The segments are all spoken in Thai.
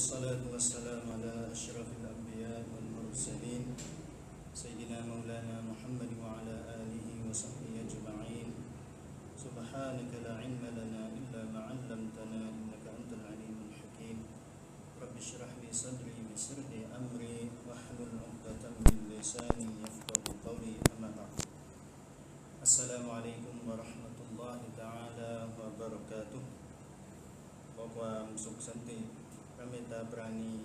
والصلاة والسلام على أشرف الأنبياء والمرسلين سيدنا مولانا محمد وعلى آله وصحبه أجمعين سبحانك لا علم لنا إلا ما علمتنا إنك أنت العليم الحكيم رب اشرح لي صدري ويسر لي أمري واحلل عقدة من لساني يفقه قولي أما بعد السلام عليكم ورحمة الله تعالى وبركاته ขอความสุขสันติ kami tak berani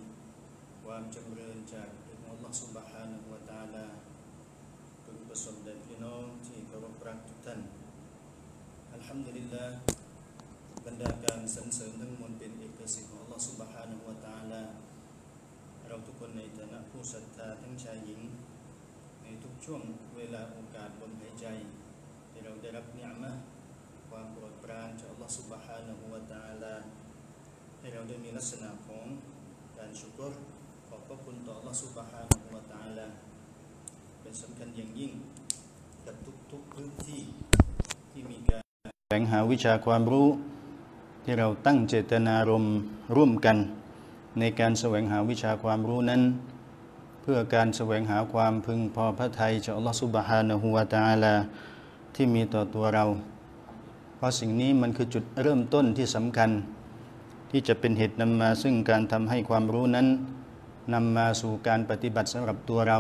buat cemburuan jadi Allah Subhanahu Wa Taala kebesaran dan inom di kalau peraktutan Alhamdulillah benda kan sensen dan mungkin ikhlas Allah Subhanahu Wa Taala Rau tu pun ในฐานะผู้ศรัทธาทั้งชายหญิงในทุกช่วงเวลาโอกาสบนหายใจที่เราได้รับเนื้อมาความโปรดปรานจากอัลลอฮฺ سبحانه และ تعالى ให้เราได้มีลักษณะของการชุกรขอบพระคุณต่อ Allah Subhanahu ล a Taala เป็นสำคัญอย่างยิ่งกับทุกๆพื้นที่ที่มีการแสวงหาวิชาความรู้ที่เราตั้งเจตนารมณ์ร่วมกันในการแสวงหาวิชาความรู้นั้นเพื่อการแสวงหาความพึงพอพระทัยจากอัลลอฮฺสุบฮานะฮูวาตาลาที่มีต่อตัวเราเพราะสิ่งนี้มันคือจุดเริ่มต้นที่สำคัญที่จะเป็นเหตุนำมาซึ่งการทำให้ความรู้นั้นนำมาสู่การปฏิบัติสำหรับตัวเรา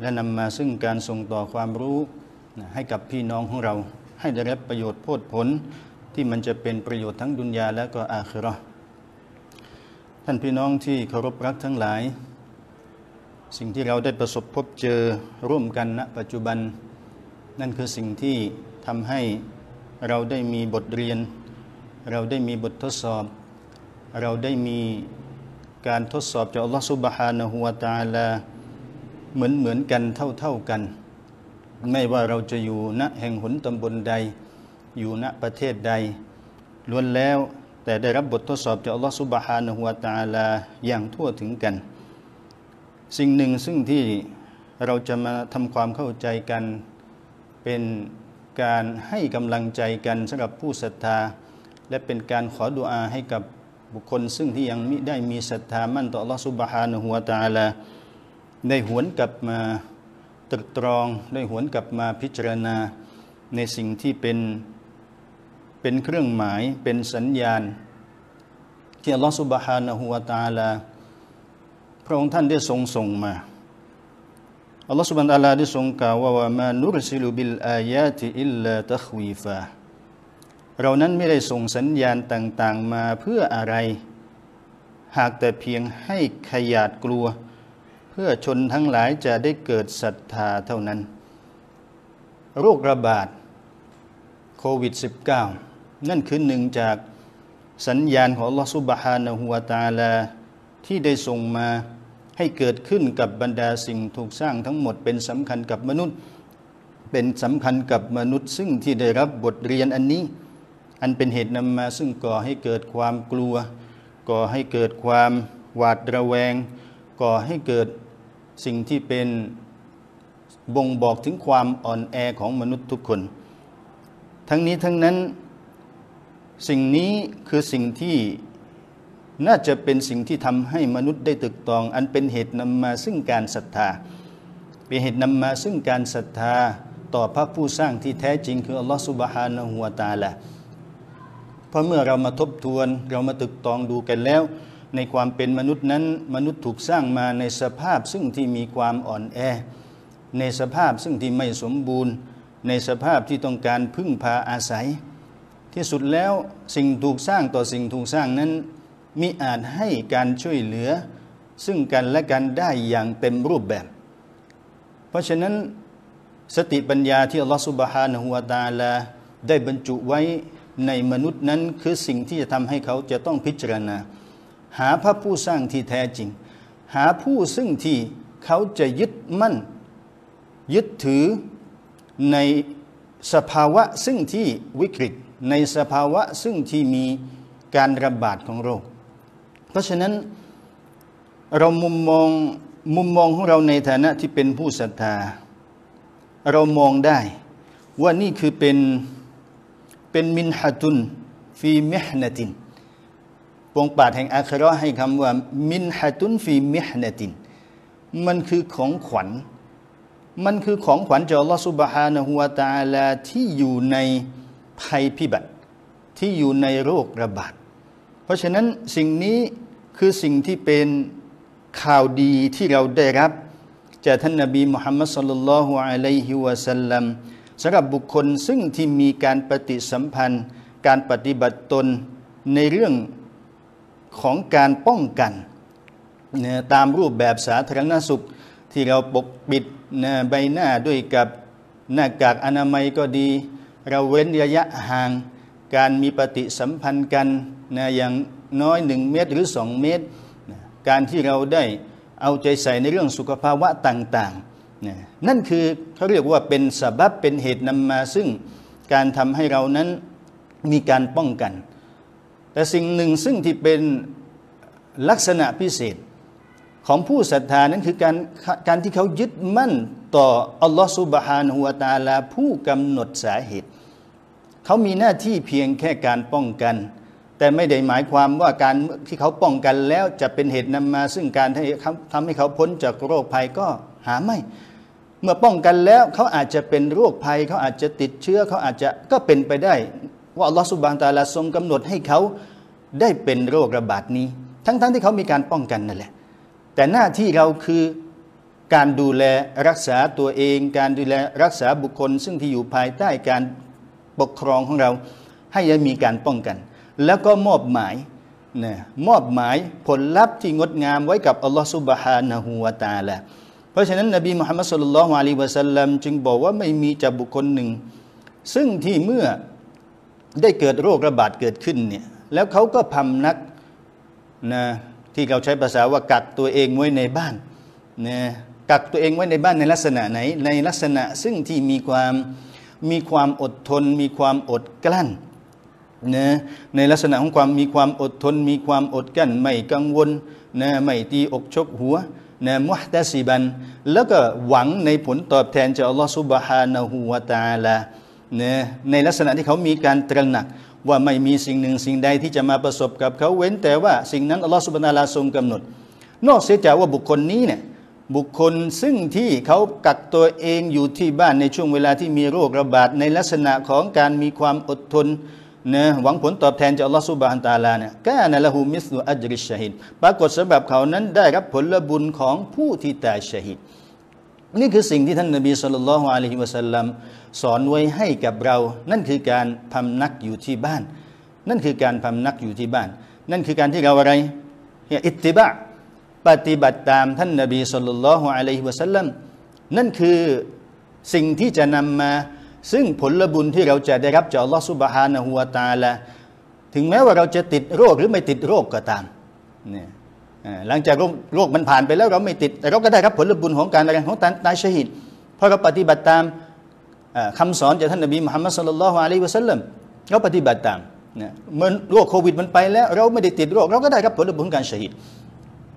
และนำมาซึ่งการส่งต่อความรู้ให้กับพี่น้องของเรา ให้ได้รับประโยชน์โพดผล ที่มันจะเป็นประโยชน์ทั้งดุนยาและก็อาครอท่านพี่น้องที่เคารพรักทั้งหลาย สิ่งที่เราได้ประสบพบเจอร่วมกันณนะปัจจุบัน นั่นคือสิ่งที่ทำให้เราได้มีบทเรียน เราได้มีบททดสอบเราได้มีการทดสอบจากอัลลอฮฺสุบฮานะฮุวาตาลา เหมือนเหมือนกันเท่าเท่ากัน ไม่ว่าเราจะอยู่ณแห่งหนตำบลใดอยู่ณประเทศใดล้วนแล้วแต่ได้รับบททดสอบจากอัลลอฮฺสุบฮานะฮุวาตาลาอย่างทั่วถึงกัน สิ่งหนึ่งซึ่งที่เราจะมาทำความเข้าใจกัน เป็นการให้กำลังใจกันสำหรับผู้ศรัทธา และเป็นการขอดุอาให้กับบุคคลซึ่งที่ยังมิได้มีศรัทธามั่นต่อ Allah Subhanahu wa Taala ได้หวนกลับมาตรึกตรองได้หวนกลับมาพิจารณาในสิ่งที่เป็นเป็นเครื่องหมายเป็นสัญญาณที่ Allah Subhanahu wa Taala พระองค์ท่านได้ทรงส่งมาอัลลอฮฺสุบานอัลลาได้ทรงกล่าวว่ามานุรสิลุบิลอายาติอิลลาตะควีฟาเรานั้นไม่ได้ส่งสัญญาณต่างๆมาเพื่ออะไร หากแต่เพียงให้ขยาดกลัว เพื่อชนทั้งหลายจะได้เกิดศรัทธาเท่านั้น โรคระบาดโควิด -19 นั่นคือหนึ่งจากสัญญาณของลอสุบฮานหัวตาลา ที่ได้ส่งมาให้เกิดขึ้นกับบรรดาสิ่งถูกสร้างทั้งหมดเป็นสำคัญกับมนุษย์ เป็นสำคัญกับมนุษย์ซึ่งที่ได้รับบทเรียนอันนี้อันเป็นเหตุนำมาซึ่งก่อให้เกิดความกลัวก่อให้เกิดความหวาดระแวงก่อให้เกิดสิ่งที่เป็นบ่งบอกถึงความอ่อนแอของมนุษย์ทุกคน ทั้งนี้ทั้งนั้นสิ่งนี้คือสิ่งที่น่าจะเป็นสิ่งที่ทำให้มนุษย์ได้ตึกตอง อันเป็นเหตุนำมาซึ่งการศรัทธาเป็นเหตุนำมาซึ่งการศรัทธาต่อพระผู้สร้างที่แท้จริง คืออัลลอฮฺสุบฮานะฮูวาตาละเพราะเมื่อเรามาทบทวนเรามาตึกตองดูกันแล้ว ในความเป็นมนุษย์นั้น มนุษย์ถูกสร้างมาในสภาพซึ่งที่มีความอ่อนแอ ในสภาพซึ่งที่ไม่สมบูรณ์ในสภาพที่ต้องการพึ่งพาอาศัย ที่สุดแล้วสิ่งถูกสร้างต่อสิ่งถูกสร้างนั้นมิอาจให้การช่วยเหลือซึ่งกันและกันได้อย่างเต็มรูปแบบ เพราะฉะนั้นสติปัญญาที่อัลลอฮฺสุบฮานะฮุวาตาลาได้บรรจุไว้ในมนุษย์นั้นคือสิ่งที่จะทำให้เขาจะต้องพิจารณา หาพระผู้สร้างที่แท้จริง หาผู้ซึ่งที่เขาจะยึดมั่น ยึดถือในสภาวะ ซึ่งที่วิกฤตในสภาวะซึ่งที่มีการระบาดของโรค เพราะฉะนั้นเรามุมมอง มุมมองของเราในฐานะที่เป็นผู้ศรัทธา เรามองได้ว่านี่คือเป็นเป็นมินฮะตุนฟีมิฮนตินปวงปาดแห่งอาคราให้คำว่ามินฮะตุนฟีมิฮนติน มันคือของขวัญ มันคือของขวัญจากอัลลอฮฺสุบฮานะฮุวาตาลาที่อยู่ในภัยพิบัติ ที่อยู่ในโรคระบาด เพราะฉะนั้นสิ่งนี้คือสิ่งที่เป็นข่าวดีที่เราได้รับจากท่านนบีมุฮัมมัดสุลลัลฮุอะลัยฮิวะสัลลัมสำหรับบุคคลซึ่งที่มีการปฏิสัมพันธ์การปฏิบัติตนในเรื่องของการป้องกันนะตามรูปแบบสาธารณสุขที่เราปกปิดนะใบหน้าด้วยกับหน้ากากอนามัยก็ดีเราเว้นระยะห่างการมีปฏิสัมพันธ์กันนะอย่างน้อย 1 เมตรหรือ 2 เมตร การที่เราได้เอาใจใส่ในเรื่องสุขภาวะต่างนั่นคือเขาเรียกว่าเป็นสาบับเป็นเหตุนำมา ซึ่งการทำให้เรานั้นมีการป้องกันแต่สิ่งหนึ่งซึ่งที่เป็นลักษณะพิเศษของผู้ศรัทธานั้นคือการการที่เขายึดมั่นต่ออัลลอฮฺสุบฮานหัวตาลา ผู้กำหนดสาเหตุเขามีหน้าที่เพียงแค่การป้องกัน แต่ไม่ได้หมายความว่าการที่เขาป้องกันแล้วจะเป็นเหตุนำมา ซึ่งการทำให้เขาพ้นจากโรคภัยก็หาไม่เมื่อป้องกันแล้วเขาอาจจะเป็นโรคภัยเขาอาจจะติดเชื้อเขาอาจจะก็เป็นไปได้ ว่าอัลลอฮฺสุบานตาลาทรงกำหนดให้เขาได้เป็นโรคระบาดนี้ ทั้งๆทที่เขามีการป้องกันนั่นแหละ แต่หน้าที่เราคือการดูแลรักษาตัวเอง การดูแลรักษาบุคคลซึ่งที่อยู่ภายใต้การปกครองของเราให้มีการป้องกัน แล้วก็มอบหมายนะมอบหมายผลลัพธ์ที่งดงามไว้กับอัลลอฮฺสุบฮานะฮูวาตาละเพราะฉะนั้นนบีมุฮัมมัดสุลลัลวะลีวะสัลลัมจึงบอกว่าไม่มีจับบุคคลหนึ่ง ซึ่งที่เมื่อได้เกิดโรคระบาดเกิดขึ้นเนี่ยแล้วเขาก็พำนักนะที่เราใช้ภาษาว่ากักตัวเองไว้ในบ้านนะกักตัวเองไว้ในบ้านในลักษณะไหนในลักษณะซึ่งที่มีความมีความอดทน มีความอดกลั้นนะในลักษณะของความมีความอดทน มีความอดกลั้นไม่กังวลนะไม่ตีอกชกหัวนะมุฮตาซิบันแล้วก็หวังในผลตอบแทนจากอัลลอฮฺซุบฮานะฮูวาตาลานะในลักษณะที่เขามีการตระหนักว่าไม่มีสิ่งหนึ่งสิ่งใดที่จะมาประสบกับเขาเว้นแต่ว่าสิ่งนั้นอัลลอฮฺสุบฮานาลาทรงกำหนดนอกเสียจากว่าบุคคลนี้เนี่ยบุคคลซึ่งที่เขากักตัวเองอยู่ที่บ้านในช่วงเวลาที่มีโรคระบาด ในลักษณะของการมีความอดทนนะหวังผลตอบแทนจากอัลลอฮฺสุบานตาลาเนี่ยกานะละหูมิสลูอัจริชฮิดปรากฏสำหรับเขานั้นได้รับผลบุญของผู้ที่ตายชฮิดนี่คือสิ่งที่ท่านนบีสุลต่านละอะลัยฮิวะสัลลัมสอนไว้ให้กับเรา นั่นคือการพำนักอยู่ที่บ้าน นั่นคือการพำนักอยู่ที่บ้าน นั่นคือการที่เราอะไรอิติบะปฏิบัติตามท่านนบีสุลต่านละอะลัยฮิวะสัลลัมนั่นคือสิ่งที่จะนำมาซึ่งผลบุญที่เราจะได้รับจากอัลลอฮฺสุบฮานะฮูวาตาละถึงแม้ว่าเราจะติดโรคหรือไม่ติดโรคก็ตามเนี่ยหลังจากโรคมันผ่านไปแล้วเราไม่ติดแต่เราก็ได้รับผลบุญของการอะไรของตายชหิดเพราะเราปฏิบัติตามคำสอนจากท่านนบีมุฮัมมัดสุลลัลฮวอะลัยวะสัลลัมเราปฏิบัติตามนเมื่อโรคโควิดมันไปแล้ว เราไม่ได้ติดโรคเราก็ได้รับผลบุญการชหิด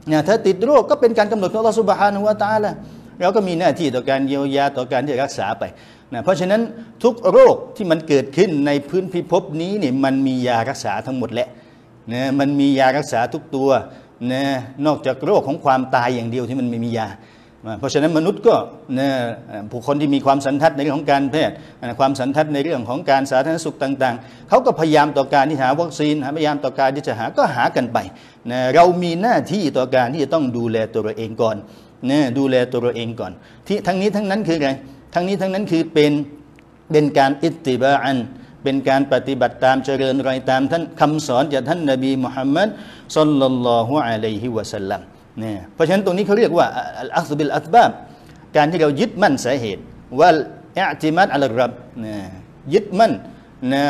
เนี่ยถ้าติดโรคก็เป็นการกำหนดของอัลลอฮฺสุบฮานะฮูวาตาละเราก็มีหน้าที่ต่อการเยียวยาต่อการที่รักษาไปนะเพราะฉะนั้นทุกโรคที่มันเกิดขึ้นในพื้นพิภพนี้เนี่ยมันมียารักษาทั้งหมดแหละนะมันมียารักษาทุกตัวนะนอกจากโรคของความตายอย่างเดียวที่มันไม่มียาเพราะฉะนั้นมนุษย์ก็นะผู้คนที่มีความสันทัดในเรื่องของการแพทย์ความสันทัดในเรื่องของการสาธารณสุขต่างๆ เขาก็พยายามต่อการที่หาวัคซีนพยายามต่อการที่จะหาก็หากันไปนะเรามีหน้าที่ต่อการที่จะต้องดูแลตัวเราเองก่อนนะดูแลตัวเราเองก่อนที่ทั้งนี้ทั้งนั้นคือไงทั้งนี้ทั้งนั้นคือเป็นเป็นการอิติบาอัน เป็นการปฏิบัติตามเจริญรอยตามท่านคำสอนจากท่านนบีมุฮัมมัดสัลลัลลอฮุอะลัยฮิวะสัลลัมเนี่ยเพราะฉะนั้นตรงนี้เขาเรียกว่า อัลอัซบิลอัตบาบการที่เรายึดมั่นสาเหตุว่าอัติมัตอัลรับนี่ยยึดมั่นนะ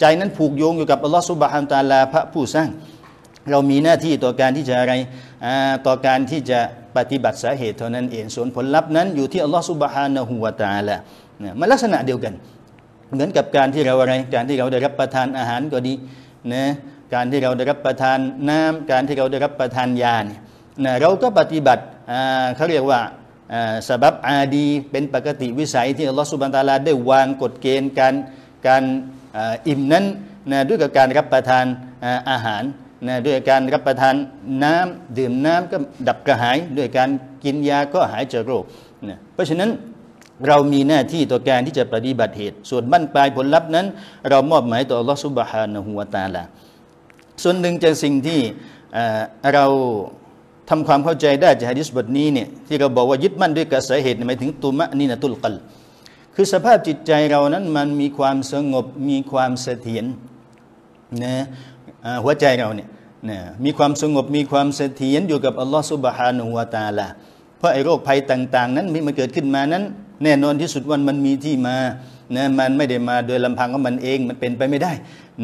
ใจนั้นผูกโยงอยู่กับอัลลอฮฺสุบฮานตาลาพระผู้สร้างเรามีหน้าที่ต่อการที่จะอะไรต่อการที่จะปฏิบัติสาเหตุเท่านั้นเองส่วนผลลัพธ์นั้นอยู่ที่อัลลอฮฺสุบฮานะฮูวาตาละมันลักษณะเดียวกันเหมือนกับการที่เราอะไรการที่เราได้รับประทานอาหารก็ดีนะการที่เราได้รับประทานน้ำการที่เราได้รับประทานยาเนี่ยนะเราก็ปฏิบัติเขาเรียกว่าสบับอาดี เป็นปกติวิสัย ที่อัลลอฮฺสุบฮานตาลาได้วางกฎเกณฑ์การการอิ่มนั้นนะด้วยกับการรับประทานอาหารนะด้วยการรับประทานน้ำดื่มน้ำก็ดับกระหายด้วยการกินยาก็หายจากโรคนะเพราะฉะนั้นเรามีหน้าที่ตัวการที่จะปฏิบัติเหตุ ส่วนบั้นปลายผลลัพธ์นั้น เรามอบหมายต่ออัลลอฮฺสุบฮานะฮุวาตาลาส่วนหนึ่งจากสิ่งที่เราทำความเข้าใจได้จากฮะดิษบทนี้เนี่ยที่เราบอกว่ายึดมั่นด้วยกระแสเหตุหมายถึงตุมะนีนะตุลกลคือสภาพจิตใจเรานั้นมันมีความสงบมีความเสถียรนะหัวใจเราเนี่ยมีความสงบมีความเสถียรอยู่กับอัลลอฮฺซุบฮานุวาตาละเพราะไอ้โรคภัยต่าง ๆ นั้นที่มันเกิดขึ้นมานั้น แน่นอนที่สุดวันมันมีที่มานะมันไม่ได้มาโดยลำพังของมันเองมันเป็นไปไม่ได้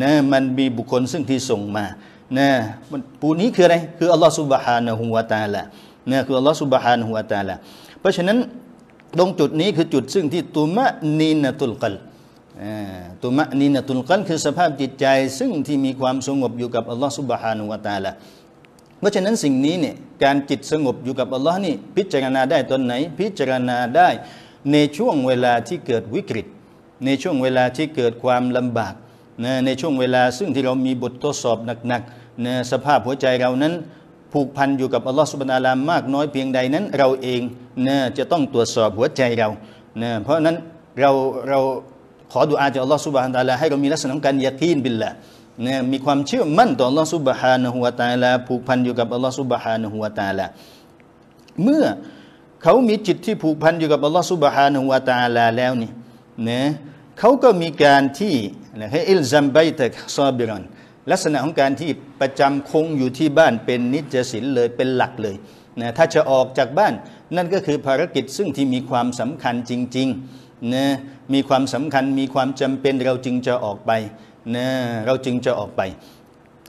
นะมันมีบุคคลซึ่งที่ส่งมานะปูนี้คืออะไรคืออัลลอฮฺซุบฮานะฮุวาตาละนะคืออัลลอฮฺซุบฮานฮุวาตาละเพราะฉะนั้นตรงจุดนี้คือจุดซึ่งที่ตุมะนีนตุลกัลตุมะนีนะตุลกันคือสภาพจิตใจซึ่งที่มีความสงบอยู่กับอัลลอฮฺสุบฮานุวาตาละเพราะฉะนั้นสิ่งนี้เนี่ยการจิตสงบอยู่กับอัลลอฮ์นี่พิจารณาได้ตอนไหนพิจารณาได้ ในช่วงเวลาที่เกิดวิกฤต ในช่วงเวลาที่เกิดความลำบากนในช่วงเวลาซึ่งที่เรามีบททดสอบหนักๆสภาพหัวใจเรานั้น ผูกพันอยู่กับอัลลอฮฺสุบนาลามาก น้อยเพียงใดนั้น เราเองนจะต้องตรวจสอบหัวใจเราเพราะนั้นเราเราขอดูอาจากอัลลอฮ์สุบฮานตะลาให้เรามีลักษณะของการยักยินบิลละเนี่ยมีความเชื่อมั่นต่ออัลลอฮ์สุบฮานะฮุวาตาลาผูกพันอยู่กับอัลลอฮ์สุบฮานะฮุวาตาลาเมื่อเขามีจิตที่ผูกพันอยู่กับอัลลอฮ์สุบฮานะฮุวาตาลาแล้วนี่นะเขาก็มีการที่ให้อิลซัมไบตะซาบิรอนลักษณะของการที่ประจำคงอยู่ที่บ้านเป็นนิจศิลเลยเป็นหลักเลยนะถ้าจะออกจากบ้าน นั่นก็คือภารกิจซึ่งที่มีความสำคัญจริงๆนะมีความสำคัญมีความจำเป็นเราจึงจะออกไปนะเราจึงจะออกไป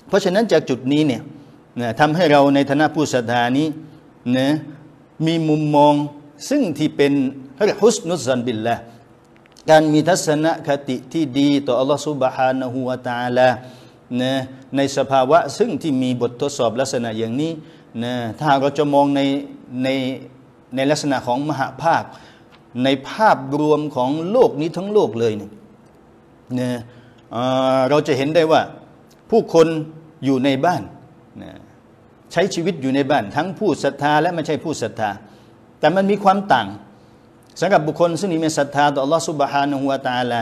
เพราะฉะนั้นจากจุดนี้เนี่ยนะทำให้เราในฐานะผู้ศรัทธานี้นะมีมุมมองซึ่งที่เป็น ฮุสนุสันบิลละการมีทัศนคติที่ดี ต่ออัลลอฮฺซุบฮานะฮูวาตาลานะในสภาวะซึ่งที่มีบททดสอบลักษณะอย่างนี้นะถ้าเราจะมองในในในลักษณะของมหาภาคในภาพรวมของโลกนี้ทั้งโลกเลยเนี่ยเเราจะเห็นได้ว่า ผู้คนอยู่ในบ้านนใช้ชีวิตอยู่ในบ้านทั้งผู้ศรัทธาและไม่ใช่ผู้ศรัทธา แต่มันมีความต่างสำหรับบุคคลซึ่งมีศรัทธา ต่อ Allah Subhanahu Wa Taala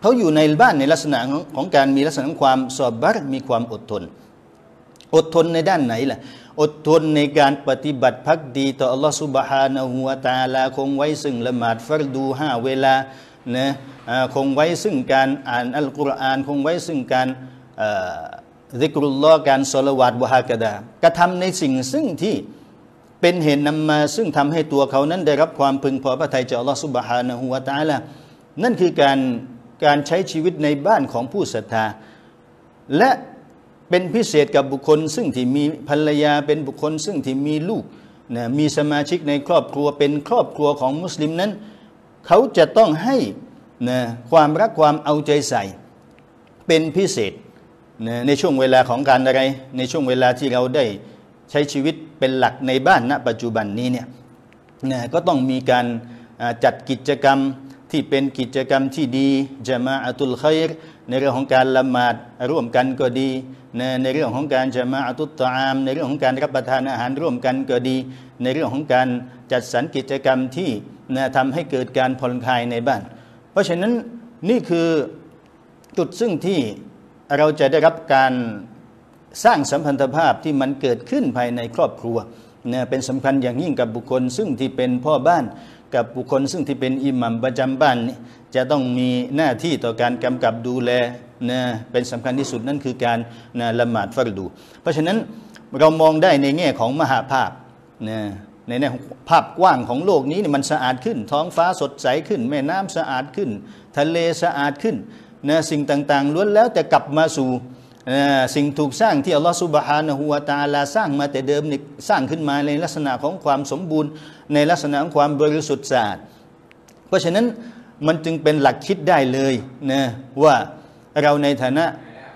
เขาอยู่ในบ้านในลักษณะของการมีลักษณะของความสอบบัตมีความอดทนอดทนในด้านไหนล่ะ อดทนในการปฏิบัติพักดี ต่ออัลลอฮฺสุบฮานะฮุวาตาลาคงไว้ซึ่งละหมาดฟัรดูห้าเวลานะคงไว้ซึ่งการอ่านอัลกุรอานคงไว้ซึ่งการดิกรุลลอการสลวัดบุฮากดากระทำในสิ่งซึ่งที่เป็นเหตุนำมา ซึ่งทำให้ตัวเขานั้นได้รับความพึงพอพระทัยจากอัลลอฮฺสุบฮานะฮุวาตาลา นั่นคือการการใช้ชีวิตในบ้านของผู้ศรัทธาและเป็นพิเศษกับบุคคลซึ่งที่มีภรรยาเป็นบุคคล ซึ่งที่มีลูกนะมีสมาชิกในครอบครัวเป็นครอบครัวของมุสลิมนั้น เขาจะต้องให้นะความรักความเอาใจใส่เป็นพิเศษนะในช่วงเวลาของการอะไร ในช่วงเวลาที่เราได้ใช้ชีวิตเป็นหลักในบ้านณนะปัจจุบันนี้เนี่ยนะก็ต้องมีการจัดกิจกรรมที่เป็นกิจกรรมที่ดีจะมาอัตุลคยยในเรื่องของการละหมาดร่วมกันก็ดีในในเรื่องของการจะมาอุตตามในเรื่องของการรับประทานอาหารร่วมกันก็ดี ในเรื่องของการจัดสรรกิจกรรมที่นะทำให้เกิดการผ่อนคลายในบ้าน เพราะฉะนั้นนี่คือจุดซึ่งที่เราจะได้รับการสร้างสัมพันธภาพที่มันเกิดขึ้นภายในครอบครัวเนี่ยเป็นสำคัญอย่างยิ่งกับบุคคล ซึ่งที่เป็นพ่อบ้านกับบุคคล ซึ่งที่เป็นอิหมัมประจำบ้านจะต้องมีหน้าที่ต่อการกำกับดูแลนะเป็นสำคัญที่สุด นั่นคือการนะละหมาดฟัรดู เพราะฉะนั้นเรามองได้ในแง่ของมหาภาพนะในแง่ของภาพกว้างของโลกนี้เนี่ยมันสะอาดขึ้น ท้องฟ้าสดใสขึ้น แม่น้ำสะอาดขึ้น ทะเลสะอาดขึ้นนะสิ่งต่างๆล้วนแล้ว แต่กลับมาสู่สิ่งถูกสร้างที่อัลลอฮฺสุบฮานะฮุวาตาลาสร้างมาแต่เดิมนี่สร้างขึ้นมาในลักษณะของความสมบูรณ์ ในลักษณะของความบริสุทธิ์สะอาดเพราะฉะนั้นมันจึงเป็นหลักคิดได้เลยนะว่าเราในฐานะ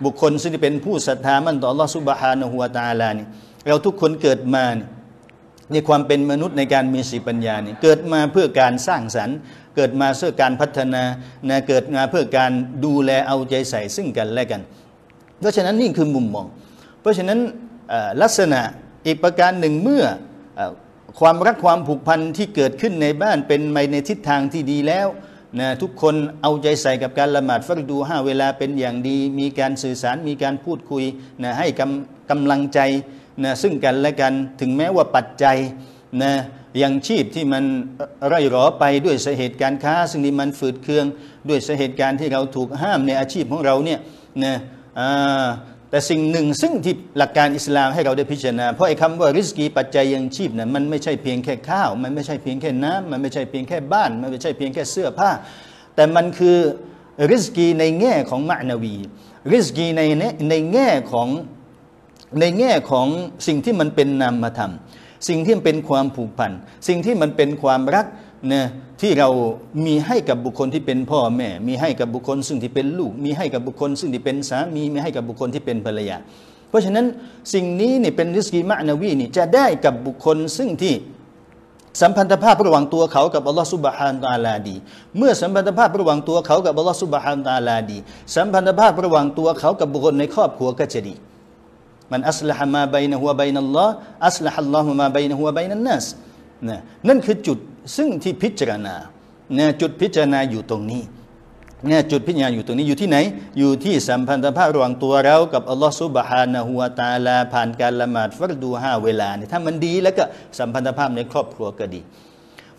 บุคคลซึ่งเป็นผู้ศรัทธามั่นต่อลอสุบฮานหัวตาลานี่เราทุกคนเกิดมาในความเป็นมนุษย์ในการมีสีปัญญานี่เกิดมาเพื่อการสร้างสรรค์ เกิดมาเพื่อการพัฒนานะเกิดมาเพื่อการดูแลเอาใจใส่ซึ่งกันและกัน เพราะฉะนั้น นี่คือมุมมอง เพราะฉะนั้นลักษณะอีกประการหนึ่งเมื่อความรักความผูกพันที่เกิดขึ้นในบ้านเป็นไปในทิศทางที่ดีแล้วนะทุกคนเอาใจใส่กับการละหมาดฟังดูห้าเวลาเป็นอย่างดีมีการสื่อสารมีการพูดคุยนะให้กำกำลังใจนะซึ่งกันและกันถึงแม้ว่าปัจจัยนะยังชีพที่มันร่อยรอไปด้วยสาเหตุการค้า ซึ่งนี่มันฝืดเคือง ด้วยสาเหตุการที่เราถูกห้ามในอาชีพของเราเนี่ยนะอ่าแต่สิ่งหนึ่งซึ่งที่หลักการอิสลามให้เราได้พิจารณาเพราะไอ้คำว่าริสกีปัจจัยยังชีพนะ่ยมันไม่ใช่เพียงแค่ข้าวมันไม่ใช่เพียงแค่น้ำมันไม่ใช่เพียงแค่บ้านมันไม่ใช่เพียงแค่เสื้อผ้า แต่มันคือริสกีในแง่ของมานาวีริสกีในในแง่ของในแง่ของสิ่งที่มันเป็นนามธรรมสิ่งที่มันเป็นความผูกพันสิ่งที่มันเป็นความรักนะที่เรา มีให้กับบุคคลที่เป็นพ่อแม่ มีให้กับบุคคลซึ่งที่เป็นลูก มีให้กับบุคคลซึ่งที่เป็นสามี มีให้กับบุคคลที่เป็นภรรยา เพราะฉะนั้นสิ่งนี้เนี่ยเป็นริสกีมะนาวีนี่จะได้กับบุคคลซึ่งที่ สัมพันธภาพระหว่างตัวเขากับอัลลอฮฺสุบฮานตาลาดี เมื่อสัมพันธภาพระหว่างตัวเขา กับอัลลอฮฺสุบฮานตาลาดี สัมพันธภาพระหว่างตัวเขา กับบุคคลในครอบครัวก็จะดี มันอัลลฮฺมาบัยนะฮุวะบัยนัลลอฮ์ อัลฮอัลลอฮฺมาบัยนะฮุวะบัยนันนัสนะนั่นคือจุดซึ่งที่พิจารณานะจุดพิจารณาอยู่ตรงนี้เนี่ยจุดพิจารณาอยู่ตรงนี้อยู่ที่ไหน อยู่ที่สัมพันธภาพระหว่างตัวเรากับอัลลอฮฺสุบฮานะฮุวาตาลาผ่านการละหมาดฟัรดูห้าเวลาเนี่ยถ้ามันดีแล้วก็สัมพันธภาพในครอบครัวก็ดี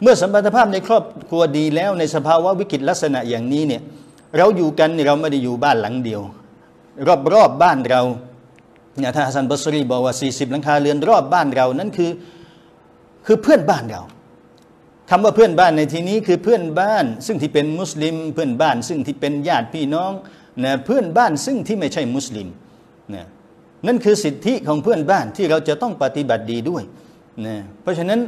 เมื่อสัมพันธภาพในครอบครัวดีแล้ว ในสภาวะวิกฤตลักษณะอย่างนี้เนี่ยเราอยู่กันเราไม่ได้อยู่บ้านหลังเดียว รอบๆบบ้านเราเนี่ยท่านฮัสซันบัสรีบอกว่า40หลังคาเรือนรอบบ้านเรานั้นคือคือเพื่อนบ้านเราคำว่าเพื่อนบ้านในที่นี้คือเพื่อนบ้าน ซึ่งที่เป็นมุสลิมเพื่อนบ้าน ซึ่งที่เป็นญาติพี่น้องนะเพื่อนบ้านซึ่งที่ไม่ใช่มุสลิมนะนั่นคือสิทธิของเพื่อนบ้านที่เราจะต้องปฏิบัติดีด้วยนะเพราะฉะนั้น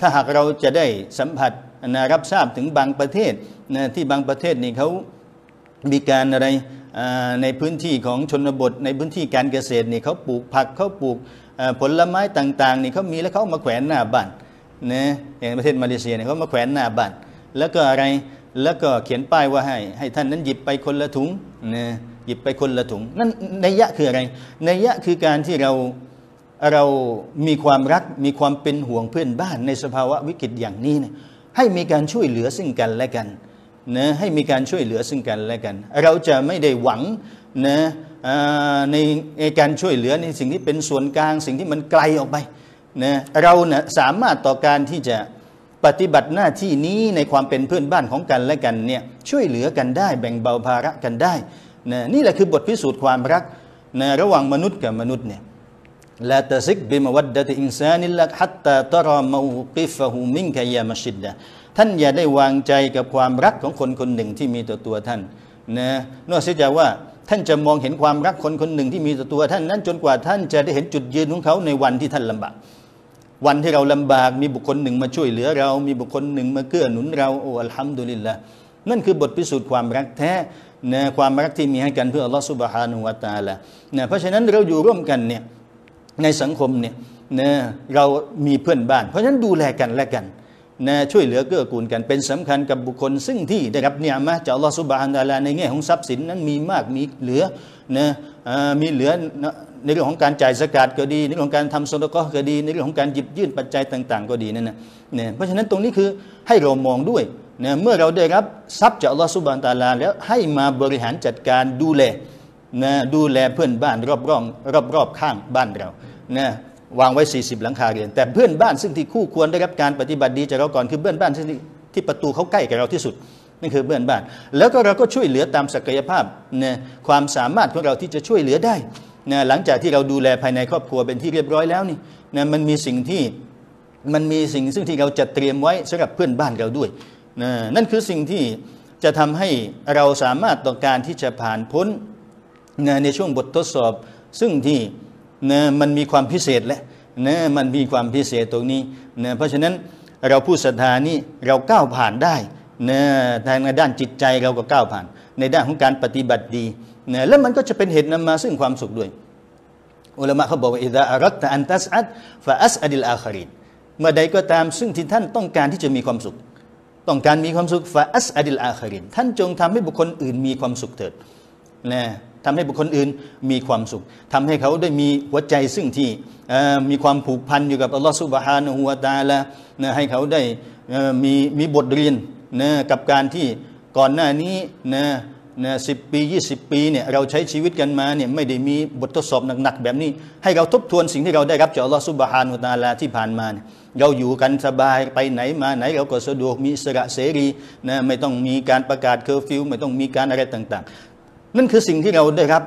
ถ้าหากเราจะได้สัมผัสนะรับทราบถึงบางประเทศนะที่บางประเทศนี่เขามีการอะไรในพื้นที่ของชนบทในพื้นที่การเกษตรนี่เขาปลูกผักเขาปลูกผลไม้ต่าง ๆ นี่เขามีแล้วเขามาแขวนหน้าบ้านนะอย่างประเทศมาเลเซียเนี่ยเขามาแขวนหน้าบ้าน แล้วก็อะไร แล้วก็เขียนป้ายว่าให้ ให้ท่านนั้นหยิบไปคนละถุงนะหยิบไปคนละถุง นั่นในยะคืออะไรในยะคือการที่เรา เรามีความรัก มีความเป็นห่วงเพื่อนบ้านในสภาวะวิกฤตอย่างนี้เนี่ยให้มีการช่วยเหลือซึ่งกันและกันนะให้มีการช่วยเหลือซึ่งกันและกัน เราจะไม่ได้หวังนะในในการช่วยเหลือในสิ่งที่เป็นส่วนกลางสิ่งที่มันไกลออกไปนะเราเนี่ยสามารถต่อการที่จะปฏิบัติหน้าที่นี้ในความเป็นเพื่อนบ้านของกันและกันเนี่ยช่วยเหลือกันได้ แบ่งเบาภาระกันได้นะนี่แหละคือบทพิสูจน์ความรักนะระหว่างมนุษย์กับมนุษย์เนี่ยลาตซิกบิมวัดดะติอินซานิลักฮัตตาตรอมูกิฟฮูมิงกายามชิดดะท่านอย่าได้วางใจกับความรักของคนคนหนึ่งที่มีต่อตัวท่านนะนอกเสียจากว่าท่านจะมองเห็นความรักคนคนหนึ่งที่มีต่อตัวท่านนั้นจนกว่าท่านจะได้เห็นจุดยืนของเขาในวันที่ท่านลำบาก วันที่เราลำบากมีบุคคลหนึ่งมาช่วยเหลือเรามีบุคคลหนึ่งมาเกื้อหนุนเราโอ้อัลฮัมดุลิลละนั่นคือบท พิสูจน์ความรักแท้นะความรักที่มีให้กันเพื่ออัลลอฮฺสุบฮานุวาตาละนะเพราะฉะนั้นเราอยู่ร่วมกันเนี่ยในสังคมเนี่ยนะเรา มีเพื่อนบ้าน เพราะฉะนั้นดูแลกันและกันนะช่วยเหลือเกื้อกูลกันเป็นสำคัญกับบุคคล ซึ่งที่นะครับเนี่ยมาจากอัลลอฮฺสุบฮานาลาในแง่ของทรัพย์สินนั้นมีมากมีเหลือนะมีเหลือในเรื่องของการจ่ายสกาดก็ดี ในเรื่องของการทำสดก็ก็ดีในเรื่องของการหยิบยื่นปัจจัยต่างๆ ก็ดีนั่นนะเนี่ยเพราะฉะนั้นตรงนี้คือให้เรามองด้วยนะเมื่อเราได้รับทรัพย์จากอัลลอฮฺสุบฮานตาลาแล้วให้มาบริหารจัดการดูแลนะดูแลเพื่อนบ้าน รอบรอบรอบรอบข้างบ้านเรานะวางไว้ 40 หลังคาเรือนแต่เพื่อนบ้านซึ่งที่คู่ควรได้รับการปฏิบัติดีจากเราก่อนคือเพื่อนบ้าน ที่ที่ประตูเขาใกล้กับเราที่สุดนั่นคือเพื่อนบ้าน แล้วก็เราก็ช่วยเหลือตามศักยภาพนยความสามารถของเราที่จะช่วยเหลือได้นะหลังจากที่เราดูแลภายในครอบครัวเป็นที่เรียบร้อยแล้วนี่นะมันมีสิ่งที่มันมีสิ่ง ซึ่งที่เราจะเตรียมไว้สำหรับเพื่อนบ้านเราด้วยนะนั่นคือสิ่งที่จะทำให้เราสามารถต่อการที่จะผ่านพ้นนะในช่วงบททดสอบซึ่งที่นะมันมีความพิเศษแหละนะมันมีความพิเศษตรงนี้นะเพราะฉะนั้นเราผู้ศรัทธานี่เราก้าวผ่านได้นะทางในด้านจิตใจเราก็ก้าวผ่าน ในด้านของการปฏิบัติดีนะแล้วมันก็จะเป็นเหตุนำมาซึ่งความสุขด้วย อุลามะเขาบอกว่าอิดะอารัตตะอันตัสอัดฟาอัสอดิลอาคารินเมื่อใดก็ตามซึ่งที่ท่านต้องการที่จะมีความสุข ต้องการมีความสุขฟาอัสอดิลอาคาริน ท่านจงทำให้บุคคลอื่นมีความสุขเถิดนะทำให้บุคคลอื่นมีความสุข ทำให้เขาได้มีหัวใจซึ่งที่มีความผูกพันอยู่กับอัลลอฮฺสุบฮานะฮูวตาละนะให้เขาได้มีมีบทเรียนนะกับการที่ก่อนหน้านี้นะนะสิปี 20 ปีเนี่ยเราใช้ชีวิตกันมาเนี่ยไม่ได้มีบททดสอบหนักๆแบบนี้ ให้เราทบทวนสิ่งที่เราได้รับจากอัลลอฮฺสุบฮานุตาลาที่ผ่านมาเนี่ยเราอยู่กันสบายไปไหนมาไหนเราก็สะดวกมีสระเสรีนะไม่ต้องมีการประกาศเคอร์ฟิวไม่ต้องมีการอะไรต่างๆนั่นคือสิ่งที่เราได้ครับ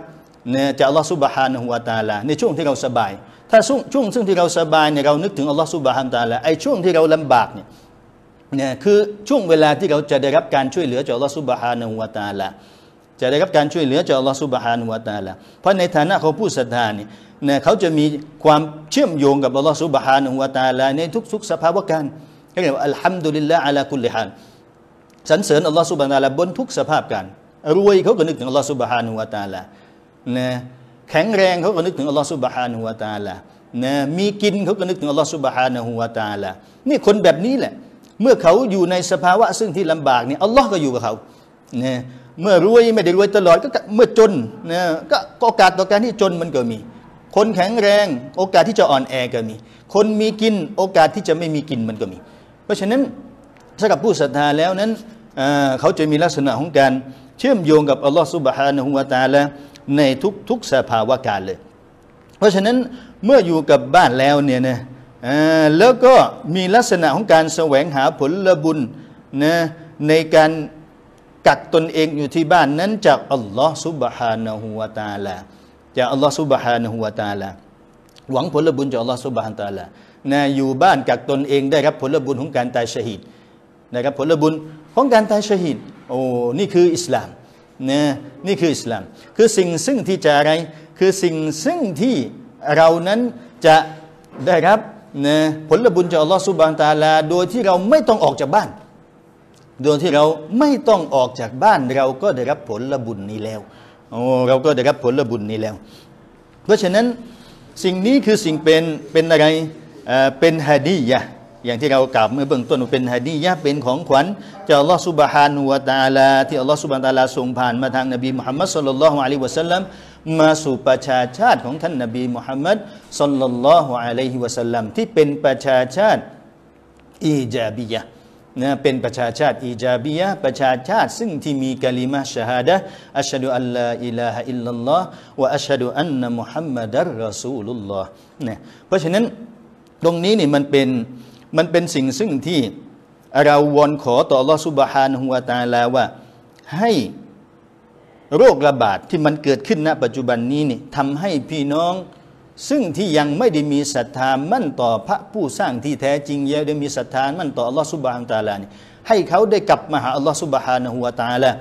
เนี่ยจากอัลลอฮฺสุบฮานะฮุวาตาลาในช่วงที่เราสบาย ถ้าช่วงช่วงซึ่งที่เราสบายเนี่ยเรานึกถึงอัลลอฮฺสุบฮานตาลาไอ้ช่วงที่เราลำบากเนี่ยเนี่ยคือช่วงเวลาที่เราจะได้รับการช่วยเหลือจากอัลลอฮฺสุบฮานะฮุวาตาลาจะได้รับการช่วยเหลือจากอัลลอฮฺสุบฮานุวาตาลาเพราะในฐานะเขาผู้ศรัทธาเนี่นยเขาจะมีความเชื่อมโยงกับอัลลอฮฺสุบฮานุวาตาลาในทุกๆสภาวะการเรียกว่าอัลฮัมดุลิลละอัลาคุลลิฮันสรรเสริญอัลลอฮฺสุบฮานุวาตาลาบนทุกสภาพการรวยเขาก็นึกถึงอัลลอฮฺสุบฮานุวาตาละนะแข็งแรงเขาก็นึกถึงอัลลอฮฺสุบฮานุวาตาละนะมีกินเขาก็นึกถึงอัลลอฮฺสุบฮานุวาตาละนี่คนแบบนี้แหละ เมื่อเขาอยู่ในสภาวะซึ่งที่ลำบากเนี่ยอัลลอฮ์ก็อยู่กับเขานะเมื่อรวยไม่ได้รวยตลอดก็เมื่อจนนะก็โอกาสต่อการที่จนมันก็มี คนแข็งแรงโอกาสที่จะอ่อนแอก็มี คนมีกินโอกาสที่จะไม่มีกินมันก็มี เพราะฉะนั้นสำหรับผู้ศรัทธาแล้วนั้นเขาจะมีลักษณะของการเชื่อมโยงกับอัลลอฮฺสุบฮานะฮุวาตาละในทุกๆสภาวะการเลย เพราะฉะนั้นเมื่ออยู่กับบ้านแล้วเนี่ยนะแล้วก็มีลักษณะของการแสวงหาผลลบุญนะในการกักตนเองอยู่ที่บ้านนั้นจากอัลลอฮฺสุบฮานะฮุวาตาละจากอัลลอฮฺสุบฮานะฮุวาตาละหวังผลบุญจากอัลลอฮฺสุบฮานตาลานะอยู่บ้านกักตนเองได้ครับผลบุญของการตายชหิดนะครับผลบุญของการตายชหิดโอ้ นี่คืออิสลามนะนี่คืออิสลาม คือสิ่งซึ่งที่จะอะไร คือสิ่งซึ่งที่เรานั้นจะได้รับนะผลบุญจากอัลลอฮฺสุบานตาลา โดยที่เราไม่ต้องออกจากบ้าน โดยที่เราไม่ต้องออกจากบ้าน เราก็ได้รับผลบุญนี้แล้ว โอ้ เราก็ได้รับผลบุญนี้แล้ว เพราะฉะนั้นสิ่งนี้คือสิ่งเป็น เป็นอะไรเป็นฮะดียะอย่างที่เรากล่าวเมื่อเบื้องต้นเป็นฮะดียะเป็นของขวัญจากอัลลอฮฺสุบฮานุวะตาลาที่อัลลอฮฺสุบฮานุตาลาส่งผ่านมาทางนบีมุฮัมมัดสุลลัลลอฮุอะลัยฮิวะสัลลัมมาสู่ประชาชาติของท่านนบีมุฮัมมัดสุลลัลลอฮุอะลัยฮิวะสัลลัมที่เป็นประชาชาติอิจาบียะนะเป็นประชาชาติอิจาบียะประชาชาติซึ่งที่มีกะลิมะชฮาดะอัชฮะดุอัลลาอิลาฮะอิลลัลลอฮ์วะอัชฮะดุอันนะมุฮัมมัดอัรอซูลุลลอฮ์เนี่ยเพราะฉะนั้นตรงนี้นี่มันเป็นมันเป็นสิ่งซึ่งที่เราวอนขอต่อลอสุบฮานหัวตาลาว่า ให้โรคระบาดที่มันเกิดขึ้นณปัจจุบันนี้นี่ทำให้พี่น้อง ซึ่งที่ยังไม่ได้มีศรัทธามั่นต่อพระผู้สร้างที่แท้จริงยังได้มีศรัทธามั่นต่ออัลลอฮฺสุบฮานตาลานี่ให้เขาได้กลับมาหาอัลลอฮฺสุบฮานหัวตาลา